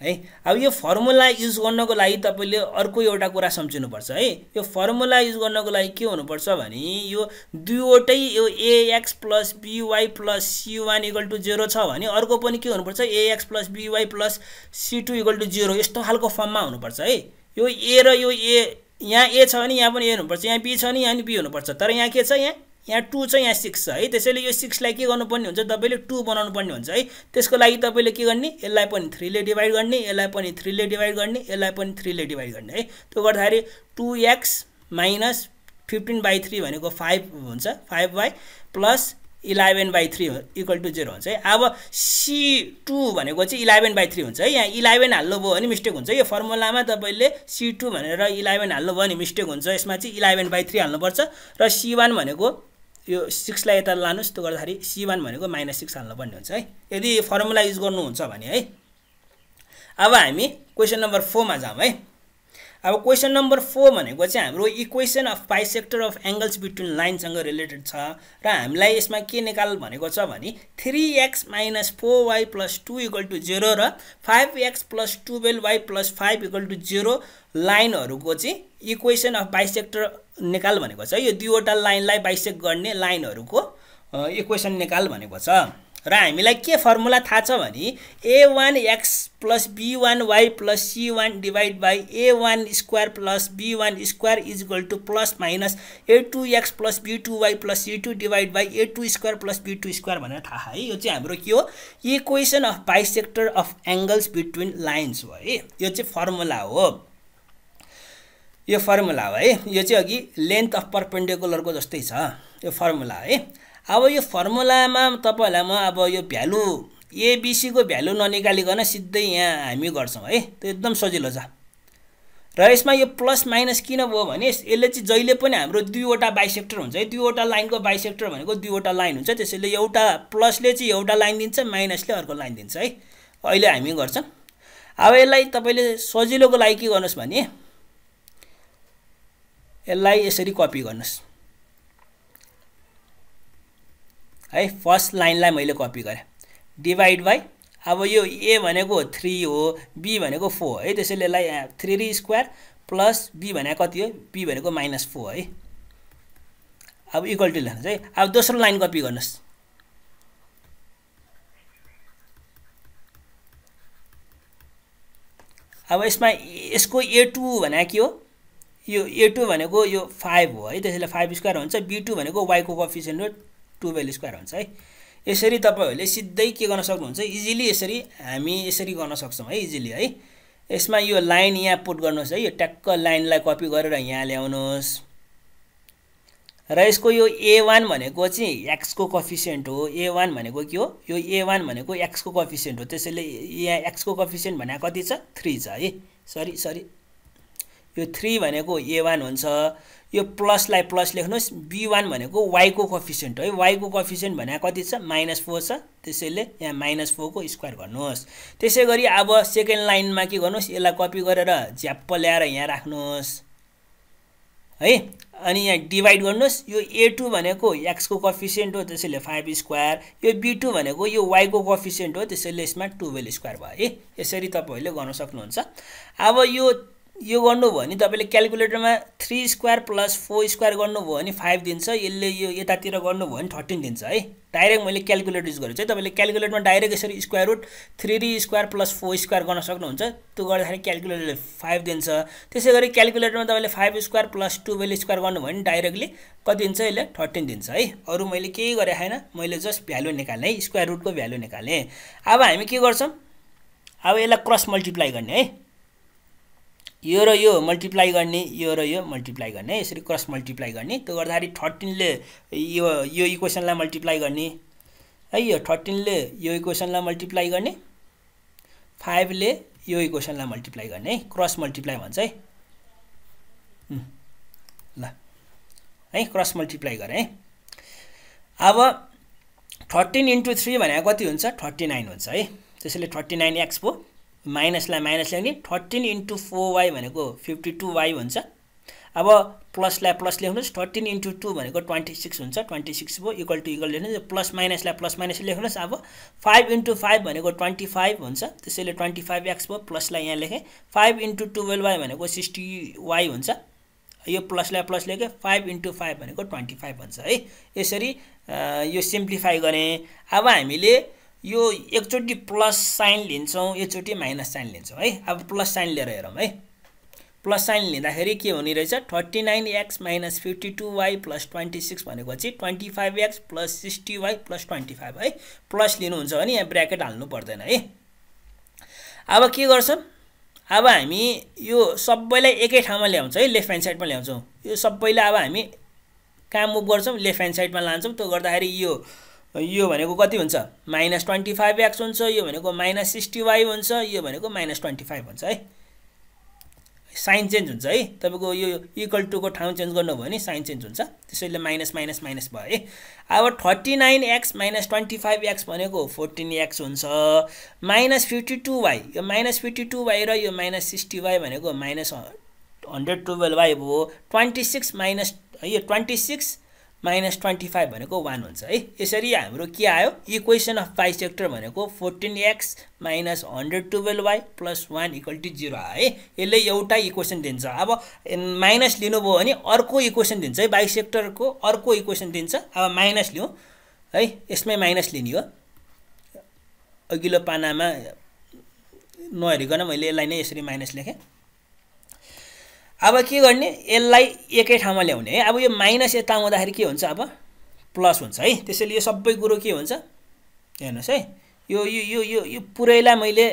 है अब यो फर्मुला युज गर्नको लागि तपाईँले अर्को एउटा कुरा सम्झिनुपर्छ है यो फर्मुला युज गर्नको लागि के हुनुपर्छ भने यो दुईवटै यो a x plus b y plus c one equal to zero छ भने अर्को पनि के हुनुपर्छ a x plus b y plus c two equal to zero यस्तो खालको फर्ममा हुनुपर्छ है यो ए र यो ए यहाँ ए छ भने यहाँ पनि ए हुनुपर्छ यहाँ बी छ भने यहाँ पनि बी हुनुपर्छ तर यहाँ के छ यहाँ यहाँ टू छ यहाँ सिक्स छ है त्यसैले यो सिक्सलाई के गर्नुपर्ने हुन्छ तपाईँले टू बनाउनु पर्ने हुन्छ है त्यसको लागि तपाईँले के गर्ने यसलाई पनि थ्रीले डिभाइड गर्ने यसलाई पनि थ्रीले डिभाइड गर्ने यसलाई पनि थ्रीले डिभाइड गर्ने है त्यो गर्दाखेरि two x minus fifteen by three भनेको फाइभ हुन्छ five by plus eleven by three equal to zero हुन्छ है अब सी टू भनेको चाहिँ इलेभेन बाई थ्री हुन्छ है यहाँ इलेभेन हाल्नुभयो भने मिस्टेक हुन्छ यो फर्मुलामा तपाईँले सी टू भनेर इलेभेन हाल्नुभयो भने मिस्टेक हुन्छ यसमा चाहिँ इलेभेन बाई थ्री हाल्नुपर्छ र सी वान भनेको यो सिक्सलाई यता लानुहोस् त्यो गर्दाखेरि सी वान भनेको माइनस सिक्स हाल्नुपर्ने हुन्छ है यदि फर्मुला युज गर्नुहुन्छ भने है अब हामी क्वेसन नम्बर फोरमा जाउँ है अब क्वेसन नम्बर फोर भनेको चाहिँ हाम्रो equation of bisector of angles between लाइनसँग रिलेटेड छ र हामीलाई यसमा के निकाल भनेको छ भने three x minus four y plus two equal to zero र five x plus twelve y plus five equal to zero लाइनहरूको चाहिँ इक्वेसन अफ बाइसेक्टर निकाल भनेको छ यो दुईवटा लाइनलाई बाइसेक्ट गर्ने लाइनहरूको इक्वेसन निकाल भनेको छ र हामीलाई के फर्मुला थाहा छ भने a one x plus b one y plus c one divide by a one square plus b one square is equal to plus minus a two x plus b two y plus c two divide by a two square plus b two square भनेर थाहा है यो चाहिँ हाम्रो के हो equation of bisector of angles between lines हो है यो चाहिँ फर्मुला हो यो फर्मुला हो है यो चाहिँ अघि लेन्थ अफ पर्पेन्डिकुलरको जस्तै छ यो फर्मुला है अब यो फर्मुलामा तपाईँहरूलाई म अब यो भ्यालु एबिसीको भ्यालु ननिकालिकन सिधै यहाँ हामी गर्छौँ है त्यो एकदम सजिलो छ र यसमा यो प्लस माइनस किन भयो भने यसले चाहिँ जहिले पनि हाम्रो दुईवटा बाइसेक्टर हुन्छ है दुईवटा लाइनको बाइसेक्टर भनेको दुईवटा लाइन हुन्छ त्यसैले एउटा प्लसले चाहिँ एउटा लाइन दिन्छ माइनसले अर्को लाइन दिन्छ है अहिले हामी गर्छौँ अब यसलाई तपाईँले सजिलोको लागि के गर्नुहोस् भने यसलाई यसरी कपी गर्नुहोस् है फर्स्ट लाइनलाई मैले कपी गरेँ डिभाइड बाई अब यो ए भनेको थ्री हो बी भनेको फोर है त्यसैले यसलाई थ्री री स्क्वायर प्लस बी भनेको कति हो बी भनेको माइनस फोर है अब इक्वल टु लेख्नुहोस् है अब दोस्रो लाइन कपी गर्नुहोस् अब यसमा यसको ए टू भने के हो यो ए टू भनेको यो फाइभ हो है त्यसैले फाइभ स्क्वायर हुन्छ बी टू भनेको वाइको कफिसियन्ट हो टुवेल्भ स्क्वायर हुन्छ है यसरी तपाईँहरूले सिधै के गर्न सक्नुहुन्छ इजिली यसरी हामी यसरी गर्न सक्छौँ है इजिली है यसमा यो लाइन यहाँ पुट गर्नुहोस् है यो ट्याक्क लाइनलाई कपी गरेर यहाँ ल्याउनुहोस् र यसको यो ए वान भनेको चाहिँ एक्सको कफिसियन्ट हो ए वान भनेको के हो यो ए वान भनेको एक्सको कफिसियन्ट हो त्यसैले यहाँ एक्सको कफिसियन्ट भने कति छ थ्री छ है सरी सरी यो थ्री भनेको ए वान हुन्छ यो प्लसलाई प्लस लेख्नुहोस् बी वान भनेको वाइको कफिसियन्ट है वाइको कफिसियन्ट भने कति छ माइनस फोर छ त्यसैले यहाँ माइनस फोरको स्क्वायर गर्नुहोस् त्यसै गरी अब सेकेन्ड लाइनमा के गर्नुहोस् यसलाई कपी गरेर झ्याप्प ल्याएर यहाँ राख्नुहोस् है अनि यहाँ डिभाइड गर्नुहोस् यो ए टू भनेको एक्सको कफिसियन्ट हो त्यसैले फाइभ स्क्वायर यो बी टू भनेको यो वाइको कफिसियन्ट हो त्यसैले यसमा टुवेल्भ स्क्वायर भयो है यसरी तपाईँहरूले गर्न सक्नुहुन्छ अब यो यो गर्नुभयो भने तपाईँले क्यालकुलेटरमा three square plus four square गर्नुभयो भने फाइभ दिन्छ यसले यो यतातिर गर्नुभयो भने थर्टिन दिन्छ है डाइरेक्ट मैले क्यालकुलेटर युज गरेको चाहिँ तपाईँले क्यालकुलेटरमा डाइरेक्ट यसरी square root three square plus four square गर्न सक्नुहुन्छ त्यो गर्दाखेरि क्यालकुलेटरले फाइभ दिन्छ त्यसै गरी क्यालकुलेटरमा तपाईँले five square plus twelve square गर्नुभयो भने डाइरेक्टली कति दिन्छ यसले थर्टिन दिन्छ है अरू मैले केही गरेको छैन मैले जस्ट भ्यालु निकालेँ है स्क्वायर रुटको भ्यालु निकाल्ने अब हामी के गर्छौँ अब यसलाई क्रस मल्टिप्लाई गर्ने है यो र यो मल्टिप्लाई गर्ने यो र यो मल्टिप्लाई गर्ने यसरी क्रस मल्टिप्लाई गर्ने त्यो गर्दाखेरि थर्टिनले यो यो इक्वेसनलाई मल्टिप्लाई गर्ने है यो थर्टिनले यो इक्वेसनलाई मल्टिप्लाई गर्ने फाइभले यो इक्वेसनलाई मल्टिप्लाई गर्ने है क्रस मल्टिप्लाई भन्छ है ल है क्रस मल्टिप्लाई गरेँ है अब थर्टिन इन्टु थ्री भनेको कति हुन्छ थर्टी नाइन हुन्छ है त्यसैले थर्टी नाइन एक्स पो माइनसलाई माइनस ल्याउने थर्टिन इन्टु फोर वाई भनेको फिफ्टी टू वाई हुन्छ अब प्लसलाई प्लस लेख्नुहोस् थर्टिन इन्टु टू भनेको ट्वेन्टी सिक्स हुन्छ ट्वेन्टी सिक्स भयो इक्वल टु इक्वल लेख्नुहोस् प्लस माइनसलाई प्लस माइनस लेख्नुहोस् अब फाइभ इन्टु फाइभ भनेको ट्वेन्टी फाइभ हुन्छ त्यसैले ट्वेन्टी फाइभ एक्स भयो प्लसलाई यहाँ लेखेँ फाइभ इन्टु टुवेल्भ वाई भनेको सिक्सटी वाई हुन्छ यो प्लसलाई प्लस लेखेँ फाइभ इन्टु फाइभ भनेको ट्वेन्टी फाइभ हुन्छ है यसरी यो सिम्प्लिफाई गरेँ अब हामीले यो एकचोटि प्लस साइन लिन्छौँ एकचोटि माइनस साइन लिन्छौँ है अब प्लस साइन लिएर हेरौँ है प्लस साइन लिँदाखेरि के हुने रहेछ thirty nine x minus fifty two y plus twenty six भनेपछि twenty five x plus sixty y plus twenty five है प्लस लिनुहुन्छ भने यहाँ ब्राकेट हाल्नु पर्दैन है अब के गर्छौँ अब हामी यो सबैलाई एकै ठाउँमा ल्याउँछौँ है लेफ्ट ह्यान्ड साइडमा ल्याउँछौँ यो सबैलाई अब हामी काम मुभ गर्छौँ लेफ्ट ह्यान्ड साइडमा लान्छौँ त्यो गर्दाखेरि यो यो भनेको कति हुन्छ माइनस ट्वेन्टी फाइभ एक्स हुन्छ यो भनेको माइनस सिक्सटी वाई हुन्छ यो भनेको माइनस ट्वेन्टी फाइभ हुन्छ है साइन चेन्ज हुन्छ है तपाईँको यो इक्वल टूको ठाउँ चेन्ज गर्नुभयो भने साइन चेन्ज हुन्छ त्यसैले माइनस माइनस माइनस भयो है अब thirty nine x minus twenty five x भनेको फोर्टिन एक्स हुन्छ माइनस फिफ्टी टू वाई यो माइनस फिफ्टी टू वाई र यो माइनस सिक्सटी वाई भनेको माइनस हन्ड्रेड टुवेल्भ वाई भयो ट्वेन्टी सिक्स माइनस यो twenty six minus twenty five भनेको one हुन्छ है यसरी हाम्रो के आयो इक्वेसन अफ पाइ सेक्टर भनेको fourteen x minus hundred twelve y plus one equal to zero आयो है यसले एउटा इक्वेसन दिन्छ अब माइनस लिनुभयो भने अर्को इक्वेसन दिन्छ है बाई सेक्टरको अर्को इक्वेसन दिन्छ अब माइनस लिउँ है यसमै माइनस लिने हो अघिल्लो पानामा नहेरिकन मैले यसलाई नै यसरी माइनस लेखेँ अब के गर्ने यसलाई एकै ठाउँमा ल्याउने है अब यो माइनस यता आउँदाखेरि के हुन्छ अब प्लस हुन्छ है त्यसैले यो सबै कुरो के हुन्छ हेर्नुहोस् है यो यो यो यो पुरैलाई मैले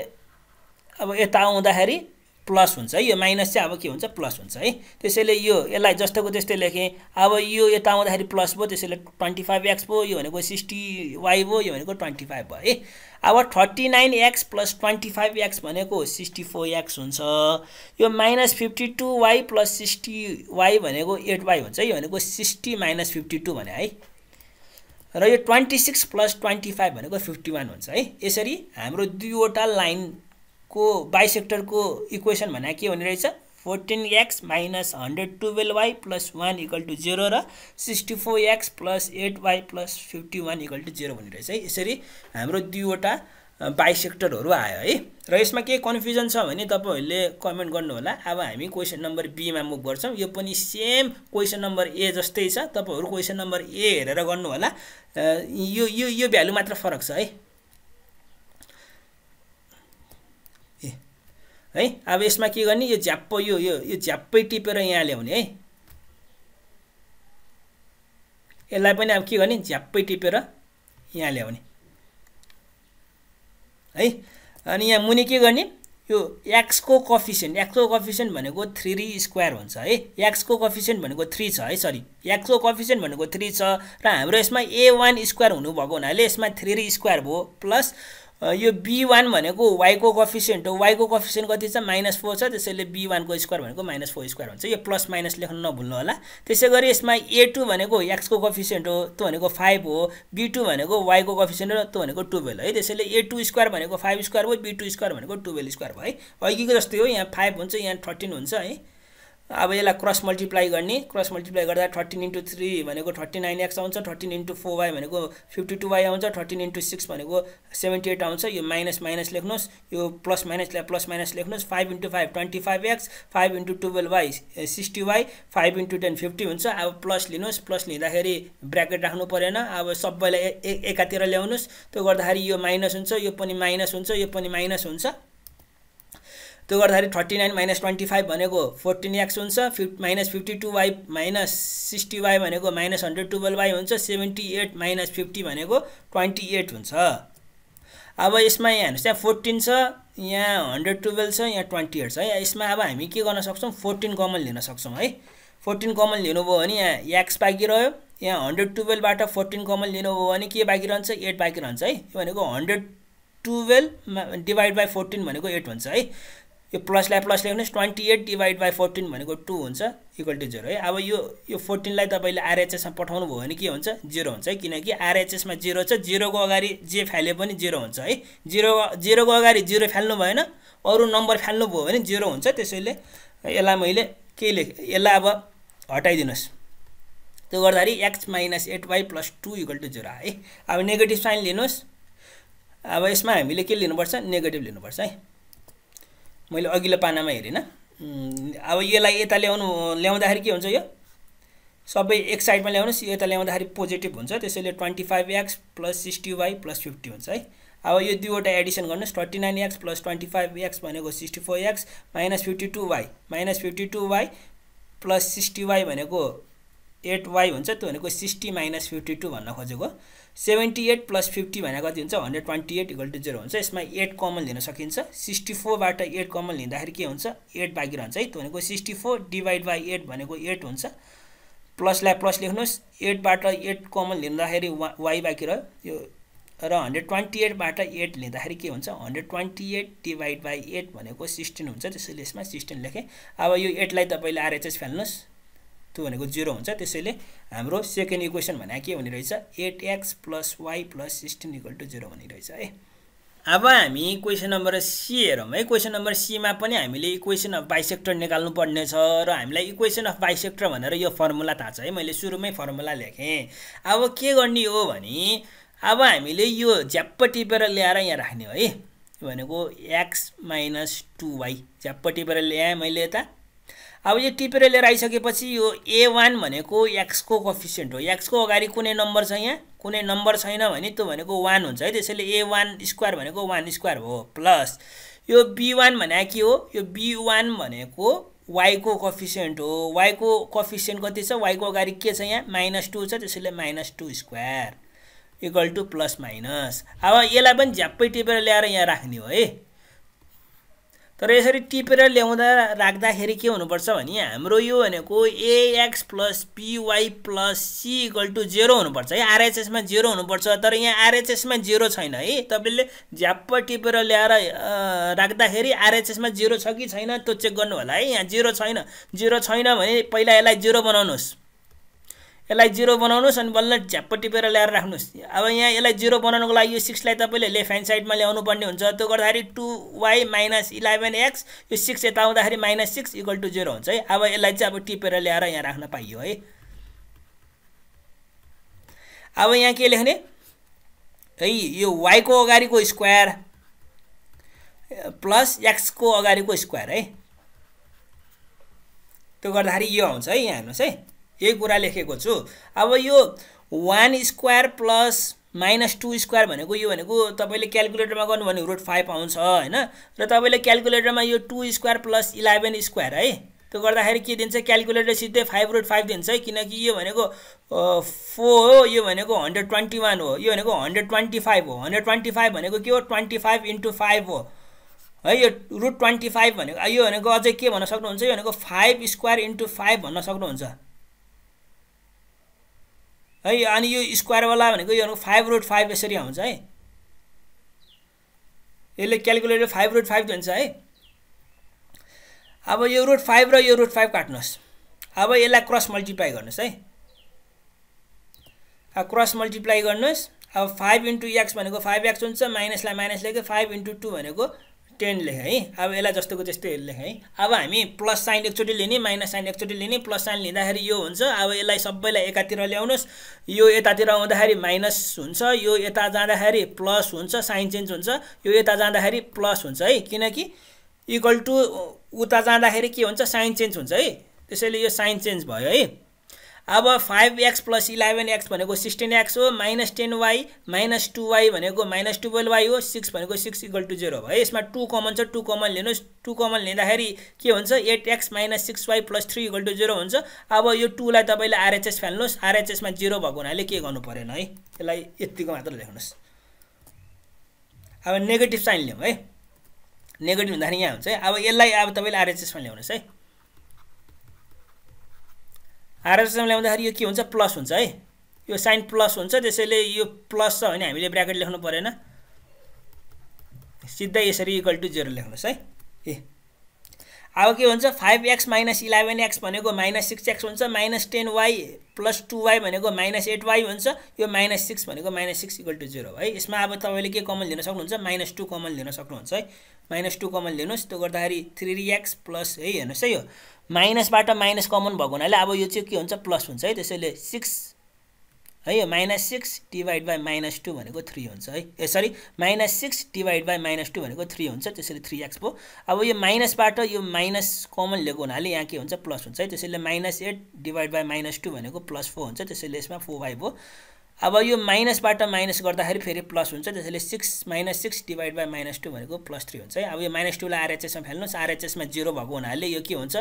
अब यता आउँदाखेरि प्लस हुन्छ है यो माइनस चाहिँ अब के हुन्छ प्लस हुन्छ है त्यसैले यो यसलाई जस्तोको त्यस्तै लेखेँ अब यो यता आउँदाखेरि प्लस भयो त्यसैले ट्वेन्टी फाइभ एक्स भयो यो भनेको सिक्सटी वाइ भयो यो भनेको ट्वेन्टी फाइभ भयो है अब thirty nine x plus twenty five x भनेको सिक्सटी फोर एक्स हुन्छ यो minus fifty two y plus sixty y भनेको एट वाइ हुन्छ यो भनेको सिक्सटी माइनस फिफ्टी टू भने है र यो twenty six plus twenty five भनेको फिफ्टी वान हुन्छ है यसरी हाम्रो दुईवटा लाइन को बाई इक्वेसन भनेको के हुने रहेछ fourteen x minus hundred twelve y plus one equal to zero र sixty four x plus eight y plus fifty one equal to zero भन्ने रहेछ है यसरी हाम्रो दुईवटा बाइसेक्टरहरू आयो है र यसमा केही कन्फ्युजन छ भने तपाईँहरूले कमेन्ट गर्नुहोला अब हामी क्वेसन नम्बर बीमा मुभ गर्छौँ यो पनि सेम क्वेसन नम्बर ए जस्तै छ तपाईँहरू क्वेसन नम्बर ए हेरेर गर्नुहोला यो यो यो भ्यालु मात्र फरक छ है है अब यसमा के गर्ने यो झ्याप्प यो यो यो झ्याप्पै टिपेर यहाँ ल्याउने है यसलाई पनि अब के गर्ने झ्याप्पै टिपेर यहाँ ल्याउने है अनि यहाँ मुनि के गर्ने यो एक्सको कफिसियन्ट एक्सको कफिसियन्ट भनेको थ्री स्क्वायर हुन्छ है एक्सको कफिसियन्ट भनेको थ्री छ है सरी एक्सको कफिसियन्ट भनेको थ्री छ र हाम्रो यसमा ए वान स्क्वायर हुनुभएको हुनाले यसमा थ्री स्क्वायर भयो प्लस यो बी वान भनेको वाइको कफिसियन्ट हो वाइको कफिसियन्ट कति छ माइनस फोर छ त्यसैले बी वानको स्क्वायर भनेको माइनस फोर स्क्वायर हुन्छ यो प्लस माइनस लेख्न नभुल्नु होला त्यसै गरी यसमा ए टू भनेको एक्सको कफिसियन्ट हो त्यो भनेको फाइभ हो बी टू भनेको वाइको कफिसियन्ट हो त्यो भनेको टुवेल्भ है त्यसैले ए टू स्क्वायर भनेको फाइभ स्क्वायर भयो बी टू स्क्वायर भनेको टुवेल्भ स्क्वायर भयो है अघिको जस्तै हो यहाँ फाइभ हुन्छ यहाँ थर्टिन हुन्छ है अब यसलाई क्रस मल्टिप्लाई गर्ने क्रस मल्टिप्लाई गर्दा थर्टिन इन्टु थ्री भनेको थर्टी नाइन एक्स आउँछ थर्टिन इन्टु फोर वाई भनेको फिफ्टी टू वाई आउँछ थर्टिन इन्टु सिक्स भनेको सेभेन्टी एट आउँछ यो माइनस माइनस लेख्नुहोस् यो प्लस माइनसलाई प्लस माइनस लेख्नुहोस् five into five twenty five x five into twelve y sixty y five into ten fifty हुन्छ अब प्लस लिनुहोस् प्लस लिँदाखेरि ब्राकेट राख्नु परेन अब सबैलाई एकातिर ल्याउनुहोस् त्यो गर्दाखेरि यो माइनस हुन्छ यो पनि माइनस हुन्छ यो पनि माइनस हुन्छ त्यो गर्दाखेरि thirty nine minus twenty five भनेको फोर्टिन एक्स हुन्छ fifty minus fifty two y minus sixty y भनेको माइनस हन्ड्रेड टुवेल्भ वाइ हुन्छ सेभेन्टी एट माइनस फिफ्टी भनेको ट्वेन्टी एट हुन्छ अब यसमा यहाँ हेर्नुहोस् यहाँ फोर्टिन छ यहाँ हन्ड्रेड टुवेल्भ छ यहाँ ट्वेन्टी एट छ है यसमा अब हामी के गर्न सक्छौँ फोर्टिन कमन लिन सक्छौँ है फोर्टिन कमन लिनुभयो भने यहाँ एक्स बाँकी रह्यो यहाँ हन्ड्रेड टुवेल्भबाट फोर्टिन कमन लिनुभयो भने के बाँकी रहन्छ एट बाँकी रहन्छ है भनेको hundred twelve divide by fourteen भनेको एट हुन्छ है यो प्लसलाई प्लस लेख्नुहोस् twenty eight divide by fourteen भनेको टू हुन्छ इक्वल टु जिरो है अब यो यो फोर्टिनलाई तपाईँले आरएचएसमा पठाउनु भयो भने के हुन्छ जिरो हुन्छ है किनकि आरएचएसमा जिरो छ जिरोको अगाडि जे फाल्यो पनि जिरो हुन्छ है जिरो जिरोको अगाडि जिरो फाल्नु भएन अरू नम्बर फाल्नु भयो भने जिरो हुन्छ त्यसैले यसलाई मैले के लेख यसलाई अब हटाइदिनुहोस् त्यो गर्दाखेरि x minus eight y plus two equal to zero है अब नेगेटिभ साइन लिनुहोस् अब यसमा हामीले के लिनुपर्छ नेगेटिभ लिनुपर्छ है मैले अघिल्लो पानामा हेरेन अब यसलाई यता ल्याउनु ल्याउँदाखेरि के हुन्छ यो सबै एक साइडमा ल्याउनुहोस् यता ल्याउँदाखेरि पोजिटिभ हुन्छ त्यसैले twenty five x plus sixty y plus fifty हुन्छ है अब यो दुईवटा एडिसन गर्नुहोस् thirty nine x plus twenty five x भनेको sixty four x minus fifty two y minus fifty two y plus sixty y भनेको एट वाई हुन्छ त्यो भनेको सिक्सटी माइनस फिफ्टी टू भन्न खोजेको सेभेन्टी एट प्लस फिफ्टी भनेको कति हुन्छ hundred twenty eight equal to zero हुन्छ यसमा एट कमन लिन सकिन्छ सिक्सटी फोरबाट एट कमन लिँदाखेरि के हुन्छ एट बाँकी रहन्छ है त्यो भनेको sixty four divide by eight भनेको एट हुन्छ प्लसलाई प्लस लेख्नुहोस् एटबाट एट कमन लिँदाखेरि वा वाइ बाँकी रह्यो यो र हन्ड्रेड ट्वेन्टी एटबाट एट लिँदाखेरि के हुन्छ hundred twenty eight divide by eight भनेको सिक्सटिन हुन्छ त्यसैले यसमा सिक्सटिन लेखेँ अब यो एटलाई तपाईँले आरएचएस फाल्नुहोस् त्यो भनेको जिरो हुन्छ त्यसैले हाम्रो सेकेन्ड इक्वेसन भनेको के हुने रहेछ eight x plus y plus sixteen equal to zero हुने रहेछ है अब हामी क्वेसन नम्बर सी हेरौँ है क्वेसन नम्बर सीमा पनि हामीले इक्वेसन अफ बाइसेक्टर निकाल्नु पर्ने छ र हामीलाई इक्वेसन अफ बाइसेक्टर भनेर यो फर्मुला थाहा छ है मैले सुरुमै फर्मुला लेखेँ अब के गर्ने हो भने अब हामीले यो झ्याप्प टिपेर ल्याएर यहाँ राख्ने हो है भनेको एक्स माइनस टु वाइ झ्याप्प टिपेर ल्याएँ मैले यता अब यो टिपेर लिएर आइसकेपछि यो ए वान भनेको एक्सको कफिसियन्ट हो एक्सको अगाडि कुनै नम्बर छ यहाँ कुनै नम्बर छैन भने त्यो भनेको वान हुन्छ है त्यसैले ए वान स्क्वायर भनेको वान स्क्वायर हो प्लस यो बी वान भने के हो यो बी वान भनेको वाइको कफिसियन्ट हो वाइको कफिसियन्ट कति छ वाइको अगाडि के छ यहाँ माइनस टू छ त्यसैले minus two square equal to plus minus अब यसलाई पनि झ्याप्पै टिपेर ल्याएर यहाँ राख्ने हो है तर यसरी टिपेर ल्याउँदा राख्दाखेरि के हुनुपर्छ भने हाम्रो यो भनेको ax plus पिवाई plus c equal to zero हुनुपर्छ है आरएचएसमा जेरो हुनुपर्छ तर यहाँ आरएचएसमा जेरो छैन है तपाईँले झ्याप्प टिपेर ल्याएर राख्दाखेरि आरएचएसमा जेरो छ कि छैन त्यो चेक गर्नु होला है यहाँ जेरो छैन जेरो छैन भने पहिला यसलाई जेरो बनाउनुहोस् यसलाई जिरो बनाउनुहोस् अनि बल्ल झ्याप्प टिपेर ल्याएर राख्नुहोस् अब यहाँ यसलाई जिरो बनाउनुको लागि यो सिक्सलाई तपाईँले लेफ्ट ह्यान्ड साइडमा ल्याउनु पर्ने हुन्छ त्यो गर्दाखेरि two y minus eleven x यो सिक्स यता आउँदाखेरि minus six equal to zero हुन्छ है अब यसलाई चाहिँ अब टिपेर ल्याएर यहाँ राख्न पाइयो है अब यहाँ के लेख्ने है यो वाईको अगाडिको स्क्वायर प्लस एक्सको अगाडिको स्क्वायर है त्यो गर्दाखेरि यो आउँछ है यहाँ हेर्नुहोस् है यही कुरा लेखेको छु अब यो one square plus minus two square भनेको यो भनेको तपाईँले क्यालकुलेटरमा गर्नु भने रुट फाइभ आउँछ होइन र तपाईँले क्यालकुलेटरमा यो two square plus eleven square है त्यो गर्दाखेरि के दिन्छ क्यालकुलेटर सिधै फाइभ रुट फाइभ दिन्छ है किनकि यो भनेको फोर हो यो भनेको हन्ड्रेड ट्वेन्टी वान हो यो भनेको हन्ड्रेड ट्वेन्टी फाइभ हो हन्ड्रेड ट्वेन्टी फाइभ भनेको के हो ट्वेन्टी फाइभ इन्टु फाइभ हो है यो रुट ट्वेन्टी फाइभ भनेको यो भनेको अझै के भन्न सक्नुहुन्छ यो भनेको फाइभ स्क्वायर इन्टु फाइभ भन्न सक्नुहुन्छ है अनि यो स्क्वायरवाला भनेको यो फाइभ रुट फाइभ यसरी आउँछ है यसले क्यालकुलेटर फाइभ रुट फाइभ दिन्छ है अब यो रुट फाइभ र यो रुट फाइभ काट्नुहोस् अब यसलाई क्रस मल्टिप्लाई गर्नुहोस् है अब क्रस मल्टिप्लाई गर्नुहोस् अब फाइभ इन्टु एक्स भनेको फाइभ एक्स हुन्छ माइनसलाई माइनस लेख्यो फाइभ इन्टु टू भनेको टेन लेखेँ है अब यसलाई जस्तोको त्यस्तो लेखेँ है अब हामी प्लस साइन एकचोटि लिने माइनस साइन एकचोटि लिने प्लस साइन लिँदाखेरि यो हुन्छ अब यसलाई सबैलाई एकातिर ल्याउनुहोस् यो यतातिर आउँदाखेरि माइनस हुन्छ यो यता जाँदाखेरि प्लस हुन्छ साइन चेन्ज हुन्छ यो यता जाँदाखेरि प्लस हुन्छ है किनकि इक्वल टु उता जाँदाखेरि के हुन्छ साइन चेन्ज हुन्छ है त्यसैले यो साइन चेन्ज भयो है अब five x plus eleven x भनेको सिक्सटिन एक्स हो minus ten y minus two y भनेको माइनस टुवेल्भ वाई हो सिक्स भनेको सिक्स इक्वल टू जेरो है यसमा टू कमन छ टू कमन लिनुहोस् टू कमन लिँदाखेरि के हुन्छ eight x minus six y plus three equal to zero हुन्छ अब यो टूलाई तपाईँले आरएचएस फाल्नुहोस् आरएचएसमा जिरो भएको हुनाले के गर्नु परेन है यसलाई यत्तिको मात्र लेख्नुहोस् अब नेगेटिभ साइन ल्याउँ है नेगेटिभ हुँदाखेरि यहाँ हुन्छ है अब यसलाई अब तपाईँले आरएचएसमा ल्याउनुहोस् है आरएचएसएम ल्याउँदाखेरि यो के हुन्छ प्लस हुन्छ है यो साइन प्लस हुन्छ त्यसैले यो प्लस छ भने हामीले ब्राकेट लेख्नु परेन सिधै यसरी इक्वल टु जिरो लेख्नुहोस् है ए अब के हुन्छ five x minus eleven x भनेको माइनस सिक्स एक्स हुन्छ minus ten y plus two y भनेको माइनस एट वाई हुन्छ यो माइनस सिक्स भनेको minus six equal to zero है यसमा अब तपाईँले के कमन लिन सक्नुहुन्छ माइनस टू कमन लिन सक्नुहुन्छ है माइनस टू कमन लिनुहोस् त्यो गर्दाखेरि थ्री एक्स प्लस है हेर्नुहोस् है यो माइनसबाट माइनस कमन भएको हुनाले अब यो चाहिँ के हुन्छ प्लस हुन्छ है त्यसैले सिक्स है यो minus six divide by minus two भनेको थ्री हुन्छ है ए sorry minus six divide by minus two भनेको थ्री हुन्छ त्यसैले थ्री एक्स भयो अब यो माइनसबाट यो माइनस कमन लिएको हुनाले यहाँ के हुन्छ प्लस हुन्छ है त्यसैले minus eight divide by minus two भनेको प्लस फोर हुन्छ त्यसैले यसमा फोर फाइभ भयो अब यो माइनसबाट माइनस गर्दाखेरि फेरि प्लस हुन्छ त्यसैले six minus six divide by minus two भनेको प्लस थ्री हुन्छ है अब यो माइनस टूलाई आरएचएसमा फाल्नुहोस् आरएचएसमा जिरो भएको हुनाले यो के हुन्छ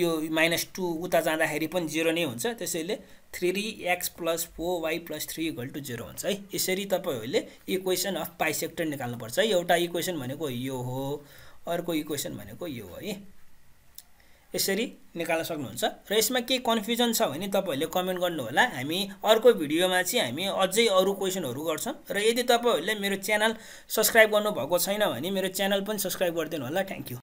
यो माइनस टू उता जाँदाखेरि पनि जिरो नै हुन्छ त्यसैले three x plus four y plus three equal to zero हुन्छ है यसरी तपाईँहरूले इक्वेसन अफ पाइसेक्टर निकाल्नुपर्छ है एउटा इक्वेसन भनेको यो हो अर्को इक्वेसन भनेको यो हो है यसरी निकाल्न सक्नुहुन्छ र यसमा केही कन्फ्युजन छ भने तपाईँहरूले कमेन्ट गर्नुहोला हामी अर्को भिडियोमा चाहिँ हामी अझै अरू क्वेसनहरू गर्छौँ र यदि तपाईँहरूले मेरो च्यानल सब्सक्राइब गर्नुभएको छैन भने मेरो च्यानल पनि सब्सक्राइब गरिदिनु होला थ्याङ्क यू